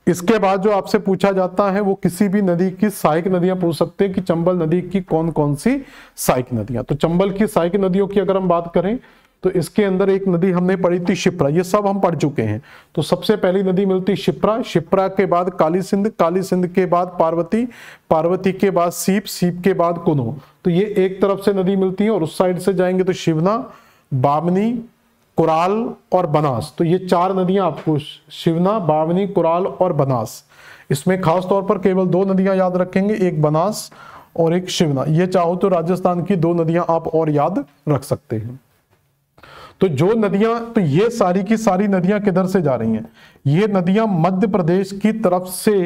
इसके बाद जो आपसे पूछा जाता है वो किसी भी नदी की सहायक नदियां पूछ सकते हैं कि चंबल नदी की कौन कौन सी सहायक नदियां तो चंबल की सहायक नदियों की अगर हम बात करें तो इसके अंदर एक नदी हमने पढ़ी थी शिप्रा ये सब हम पढ़ चुके हैं तो सबसे पहली नदी मिलती शिप्रा शिप्रा के बाद काली सिंध काली सिंध के बाद पार्वती पार्वती के बाद सीप सीप के बाद कुनो तो ये एक तरफ से नदी मिलती है और उस साइड से जाएंगे तो शिवना बामनी कुराल और बनास तो ये चार नदियां आपको शिवना बावनी कुराल और बनास इसमें खास तौर पर केवल दो नदियां याद रखेंगे एक बनास और एक शिवना ये चाहो तो राजस्थान की दो नदियां आप और याद रख सकते हैं तो जो नदियां तो ये सारी की सारी नदियां किधर से जा रही हैं ये नदियां मध्य प्रदेश की तरफ से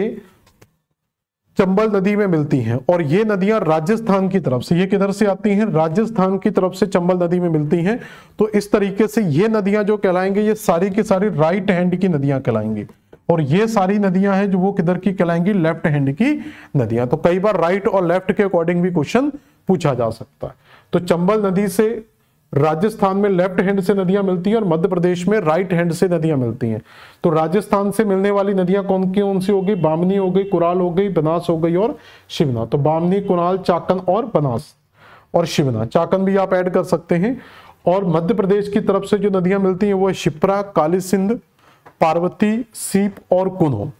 चंबल नदी में मिलती हैं और ये नदियां राजस्थान की तरफ से ये किधर से आती हैं राजस्थान की तरफ से चंबल नदी में मिलती हैं तो इस तरीके से ये नदियां जो कहलाएंगे ये सारी की सारी राइट हैंड की नदियां कहलाएंगी और ये सारी नदियां हैं जो वो किधर की कहलाएंगी लेफ्ट हैंड की नदियां तो कई बार राइट और लेफ्ट के अकॉर्डिंग भी क्वेश्चन पूछा जा सकता है तो चंबल नदी से राजस्थान में लेफ्ट हैंड से नदियां मिलती हैं और मध्य प्रदेश में राइट हैंड से नदियां मिलती हैं तो राजस्थान से मिलने वाली नदियां कौन कौन सी हो गई बामनी हो गई कुराल हो गई बनास हो गई और शिवना तो बामनी कुराल चाकन और बनास और शिवना चाकन भी आप ऐड कर सकते हैं और मध्य प्रदेश की तरफ से जो नदियां मिलती हैं वो है शिप्रा काली सिंध पार्वती सीप और कुनो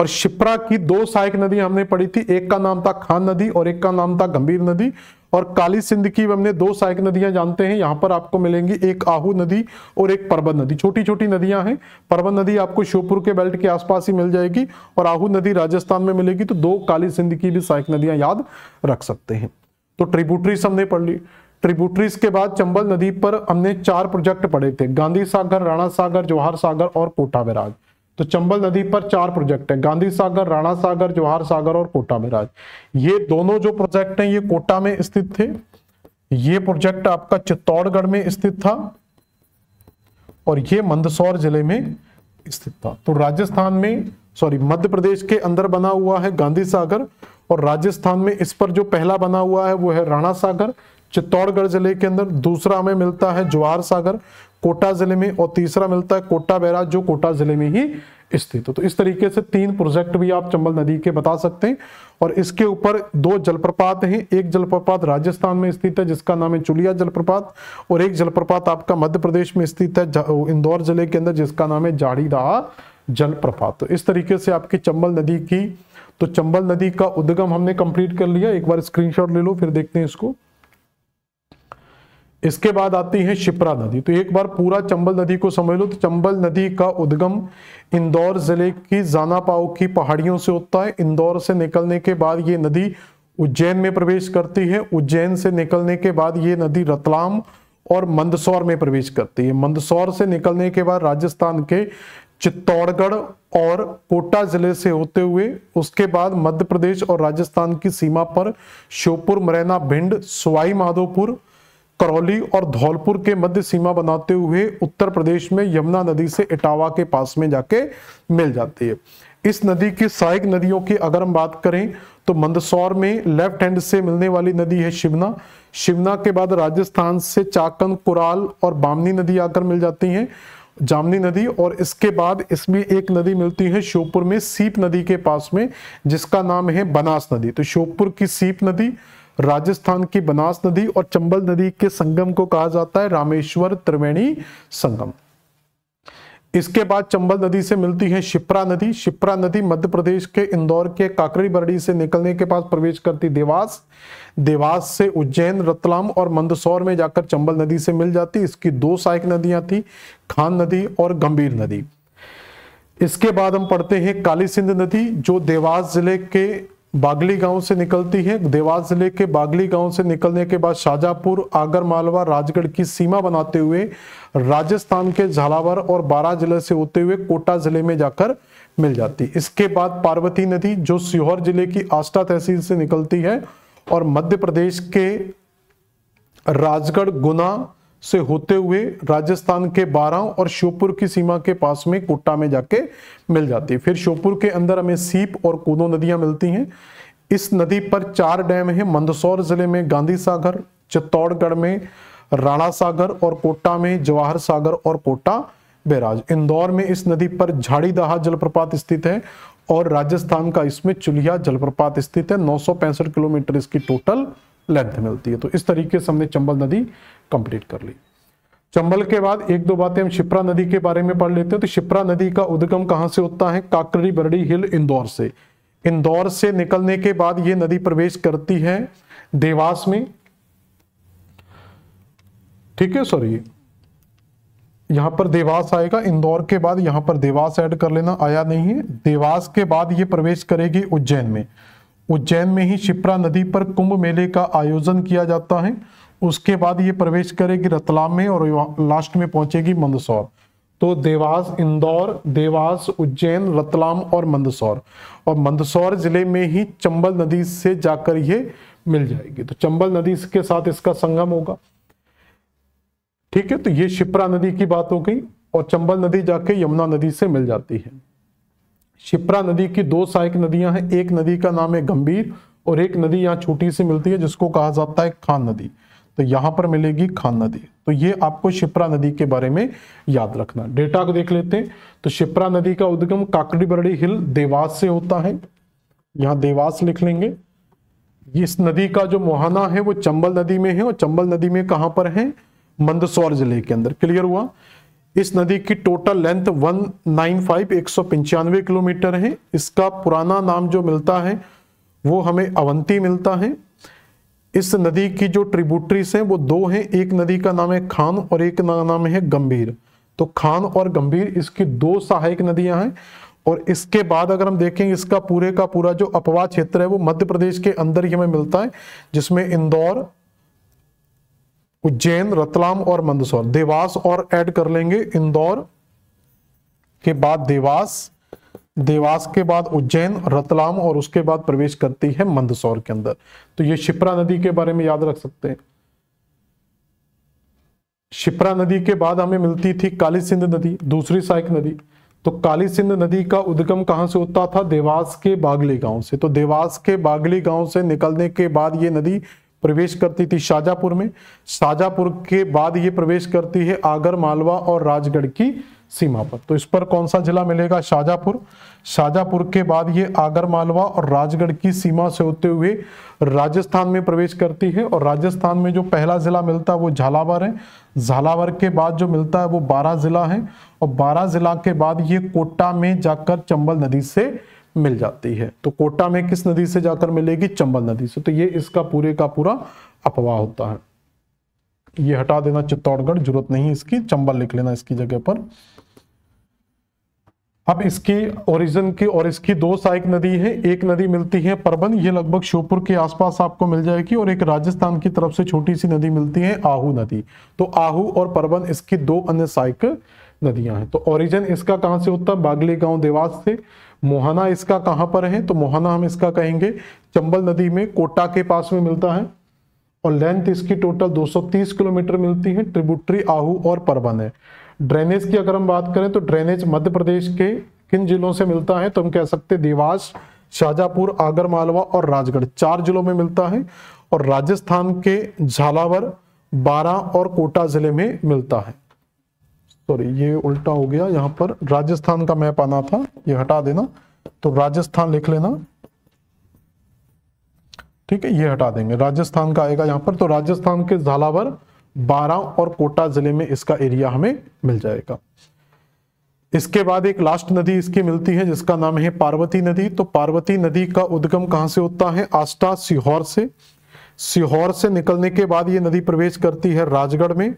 और शिप्रा की दो सहायक नदी हमने पढ़ी थी एक का नाम था खान नदी और एक का नाम था गंभीर नदी और काली सिंध की हमने दो सहायक नदियां जानते हैं यहां पर आपको मिलेंगी एक आहू नदी और एक परबत नदी छोटी छोटी नदियां हैं परबत नदी आपको श्योपुर के बेल्ट के आसपास ही मिल जाएगी और आहू नदी राजस्थान में मिलेगी तो दो काली सिंध की भी सहायक नदियां याद रख सकते हैं तो ट्रिब्यूटरीज हमने पढ़ ली ट्रिब्यूटरीज के बाद चंबल नदी पर हमने चार प्रोजेक्ट पढ़े थे गांधी सागर राणा सागर जवाहर सागर और कोटा बैराज तो चंबल नदी पर चार प्रोजेक्ट है गांधी सागर राणा सागर जवाहर सागर और कोटा में राज ये दोनों जो प्रोजेक्ट हैं ये कोटा में स्थित थे ये प्रोजेक्ट आपका चित्तौड़गढ़ में स्थित था और ये मंदसौर जिले में स्थित था तो राजस्थान में सॉरी मध्य प्रदेश के अंदर बना हुआ है गांधी सागर और राजस्थान में इस पर जो पहला बना हुआ है वो है राणा सागर चित्तौड़गढ़ जिले के अंदर दूसरा हमें मिलता है ज्वार सागर कोटा जिले में और तीसरा मिलता है कोटा बैराज जो कोटा जिले में ही स्थित तो इस तरीके से तीन प्रोजेक्ट भी आप चंबल नदी के बता सकते हैं और इसके ऊपर दो जलप्रपात हैं एक जलप्रपात राजस्थान में स्थित है जिसका नाम है चुलिया जलप्रपात और एक जलप्रपात आपका मध्य प्रदेश में स्थित है इंदौर जिले के अंदर जिसका नाम है जाड़ीदाह जलप्रपात तो इस तरीके से आपकी चंबल नदी की तो चंबल नदी का उद्गम हमने कंप्लीट कर लिया एक बार स्क्रीनशॉट ले लो फिर देखते हैं इसको इसके बाद आती है शिप्रा नदी तो एक बार पूरा चंबल नदी को समझ लो तो चंबल नदी का उद्गम इंदौर जिले की जानापाव की पहाड़ियों से होता है इंदौर से निकलने के बाद ये नदी उज्जैन में प्रवेश करती है उज्जैन से निकलने के बाद ये नदी रतलाम और मंदसौर में प्रवेश करती है मंदसौर से निकलने के बाद राजस्थान के चित्तौड़गढ़ और कोटा जिले से होते हुए उसके बाद मध्य प्रदेश और राजस्थान की सीमा पर श्योपुर मुरैना भिंड सवाई माधोपुर करौली और धौलपुर के मध्य सीमा बनाते हुए उत्तर प्रदेश में यमुना नदी से इटावा के पास में जाके मिल जाती है इस नदी की सहायक नदियों की अगर हम बात करें तो मंदसौर में लेफ्ट हैंड से मिलने वाली नदी है शिवना शिवना के बाद राजस्थान से चाकन कुराल और बामनी नदी आकर मिल जाती हैं जामनी नदी और इसके बाद इसमें एक नदी मिलती है श्योपुर में सीप नदी के पास में जिसका नाम है बनास नदी तो श्योपुर की सीप नदी राजस्थान की बनास नदी और चंबल नदी के संगम को कहा जाता है रामेश्वर त्रिवेणी संगम इसके बाद चंबल नदी से मिलती है शिप्रा नदी शिप्रा नदी मध्य प्रदेश के इंदौर के काकरी बरड़ी से निकलने के पास प्रवेश करती देवास देवास से उज्जैन रतलाम और मंदसौर में जाकर चंबल नदी से मिल जाती इसकी दो सहायक नदियां थी खान नदी और गंभीर नदी इसके बाद हम पढ़ते हैं काली सिंध नदी जो देवास जिले के बागली गांव से निकलती है देवास जिले के बागली गांव से निकलने के बाद शाजापुर आगर मालवा राजगढ़ की सीमा बनाते हुए राजस्थान के झालावर और बारा जिले से होते हुए कोटा जिले में जाकर मिल जाती इसके बाद पार्वती नदी जो सीहोर जिले की आस्था तहसील से निकलती है और मध्य प्रदेश के राजगढ़ गुना से होते हुए राजस्थान के बारह और श्योपुर की सीमा के पास में कोटा में जाके मिल जाती है फिर श्योपुर के अंदर हमें सीप और कोदो नदियां मिलती हैं इस नदी पर चार डैम हैं मंदसौर जिले में गांधी सागर चित्तौड़गढ़ में राणा सागर और कोटा में जवाहर सागर और कोटा बैराज इंदौर में इस नदी पर झाड़ीदाहा जलप्रपात स्थित है और राजस्थान का इसमें चुलिया जलप्रपात स्थित है नौ किलोमीटर इसकी टोटल लेंथ मिलती है तो इस तरीके से हमने चंबल नदी कंप्लीट कर ली चंबल के बाद एक दो बातें हम शिप्रा नदी के बारे में पढ़ लेते हैं तो शिप्रा नदी का उद्गम कहां से होता है काकरी बरडी हिल इंदौर से इंदौर से निकलने के बाद यह नदी प्रवेश करती है देवास में ठीक है सॉरी यहां पर देवास आएगा इंदौर के बाद यहां पर देवास ऐड कर लेना आया नहीं है देवास के बाद यह प्रवेश करेगी उज्जैन में उज्जैन में ही शिप्रा नदी पर कुंभ मेले का आयोजन किया जाता है उसके बाद ये प्रवेश करेगी रतलाम में और लास्ट में पहुंचेगी मंदसौर तो देवास इंदौर देवास उज्जैन रतलाम और मंदसौर और मंदसौर जिले में ही चंबल नदी से जाकर ये मिल जाएगी तो चंबल नदी के साथ इसका संगम होगा ठीक है तो ये शिप्रा नदी की बात हो गई और चंबल नदी जाके यमुना नदी से मिल जाती है शिप्रा नदी की दो सहायक नदियां हैं एक नदी का नाम है गंभीर और एक नदी यहाँ छोटी सी मिलती है जिसको कहा जाता है खान नदी तो यहां पर मिलेगी खान नदी तो ये आपको शिप्रा नदी के बारे में याद रखना डेटा को देख लेते हैं तो शिप्रा नदी का उद्गम काकड़ी बरड़ी हिल देवास से होता है यहाँ देवास लिख लेंगे इस नदी का जो मुहाना है वो चंबल नदी में है और चंबल नदी में कहां पर है मंदसौर जिले के अंदर क्लियर हुआ इस नदी की total length one nine five एक सौ पंचानवे किलोमीटर है इसका पुराना नाम जो मिलता है वो हमें अवंती मिलता है इस नदी की जो ट्रिब्यूटरीज हैं वो दो हैं एक नदी का नाम है खान और एक का नाम है गंभीर तो खान और गंभीर इसकी दो सहायक नदियां हैं और इसके बाद अगर हम देखें इसका पूरे का पूरा जो अपवा क्षेत्र है वो मध्य प्रदेश के अंदर ही हमें मिलता है जिसमें इंदौर उज्जैन रतलाम और मंदसौर देवास और ऐड कर लेंगे इंदौर के बाद देवास देवास के बाद उज्जैन रतलाम और उसके बाद प्रवेश करती है मंदसौर के अंदर तो ये शिप्रा नदी के बारे में याद रख सकते हैं शिप्रा नदी के बाद हमें मिलती थी काली सिंध नदी दूसरी सहायक नदी तो काली सिंध नदी का उद्गम कहां से होता था देवास के बागली गांव से तो देवास के बागली गांव से निकलने के बाद ये नदी प्रवेश करती थी शाजापुर में शाजापुर के बाद ये प्रवेश करती है आगर मालवा और राजगढ़ की सीमा पर तो इस पर कौन सा जिला मिलेगा शाजापुर शाजापुर के बाद ये आगर मालवा और राजगढ़ की सीमा से होते हुए राजस्थान में प्रवेश करती है और राजस्थान में जो पहला जिला मिलता है वो झालावर है झालावर के बाद जो मिलता है वो बारह जिला है और बारह जिला के बाद ये कोटा में जाकर चंबल नदी से मिल जाती है तो कोटा में किस नदी से जाकर मिलेगी चंबल नदी से तो ये इसका पूरे का पूरा अपवाह होता है ये हटा देना चित्तौड़गढ़ जरूरत नहीं इसकी चंबल लिख लेना इसकी जगह पर अब इसकी ओरिजिन की और इसकी दो सहायक नदी है एक नदी मिलती है परबन ये लगभग श्योपुर के आसपास आपको मिल जाएगी और एक राजस्थान की तरफ से छोटी सी नदी मिलती है आहू नदी तो आहू और परबन इसकी दो अन्य सहायक नदियां हैं तो ओरिजिन इसका कहां से होता है बागली गांव देवास से मोहाना इसका कहां पर है तो मोहाना हम इसका कहेंगे चंबल नदी में कोटा के पास में मिलता है और लेंथ इसकी टोटल 230 किलोमीटर मिलती है ट्रिब्यूटरी आहू और परवन है ड्रेनेज की अगर हम बात करें तो ड्रेनेज मध्य प्रदेश के किन जिलों से मिलता है तो हम कह सकते हैं देवास शाहजहापुर आगर मालवा और राजगढ़ चार जिलों में मिलता है और राजस्थान के झालावर बारा और कोटा जिले में मिलता है सॉरी ये उल्टा हो गया यहाँ पर राजस्थान का मैप आना था ये हटा देना तो राजस्थान लिख लेना ठीक है ये हटा देंगे राजस्थान का आएगा यहाँ पर तो राजस्थान के झालावर बारह और कोटा जिले में इसका एरिया हमें मिल जाएगा इसके बाद एक लास्ट नदी इसकी मिलती है जिसका नाम है पार्वती नदी तो पार्वती नदी का उद्गम कहाँ से होता है आस्टा सीहोर से सीहोर से निकलने के बाद ये नदी प्रवेश करती है राजगढ़ में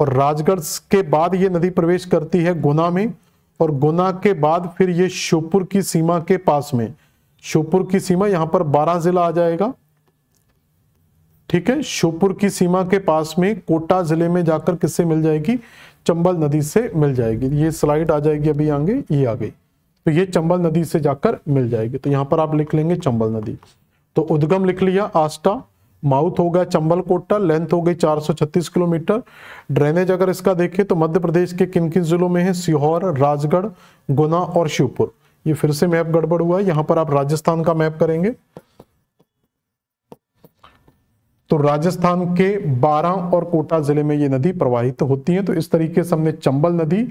और राजगढ़ के बाद ये नदी प्रवेश करती है गुना में और गुना के बाद फिर ये श्योपुर की सीमा के पास में श्योपुर की सीमा यहां पर बारह जिला आ जाएगा ठीक है श्योपुर की सीमा के पास में कोटा जिले में जाकर किससे मिल जाएगी चंबल नदी से मिल जाएगी ये स्लाइड आ जाएगी अभी आगे ये आ गई तो ये चंबल नदी से जाकर मिल जाएगी तो यहां पर आप लिख लेंगे चंबल नदी तो उद्गम लिख लिया आस्टा माउथ हो गया चंबल कोटा लेंथ हो गई 436 किलोमीटर ड्रेनेज अगर इसका देखें तो मध्य प्रदेश के किन किन जिलों में है सीहोर राजगढ़ गुना और शिवपुर ये फिर से मैप गड़बड़ हुआ है यहां पर आप राजस्थान का मैप करेंगे तो राजस्थान के 12 और कोटा जिले में ये नदी प्रवाहित होती है तो इस तरीके से हमने चंबल नदी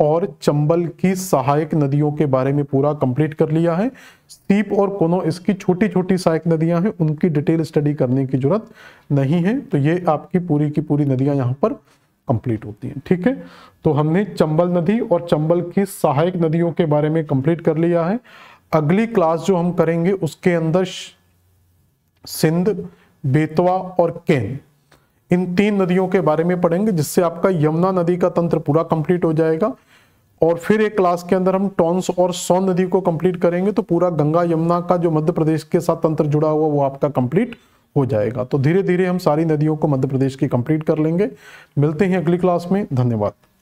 और चंबल की सहायक नदियों के बारे में पूरा कंप्लीट कर लिया है सीप और कोनो इसकी छोटी छोटी सहायक नदियां हैं उनकी डिटेल स्टडी करने की जरूरत नहीं है तो ये आपकी पूरी की पूरी नदियां यहाँ पर कंप्लीट होती हैं ठीक है तो हमने चंबल नदी और चंबल की सहायक नदियों के बारे में कंप्लीट कर लिया है अगली क्लास जो हम करेंगे उसके अंदर सिंध बेतवा और केन इन तीन नदियों के बारे में पढ़ेंगे जिससे आपका यमुना नदी का तंत्र पूरा कंप्लीट हो जाएगा और फिर एक क्लास के अंदर हम टॉन्स और सोन नदी को कंप्लीट करेंगे तो पूरा गंगा यमुना का जो मध्य प्रदेश के साथ तंत्र जुड़ा हुआ वो आपका कंप्लीट हो जाएगा तो धीरे धीरे हम सारी नदियों को मध्य प्रदेश की कंप्लीट कर लेंगे मिलते हैं अगली क्लास में धन्यवाद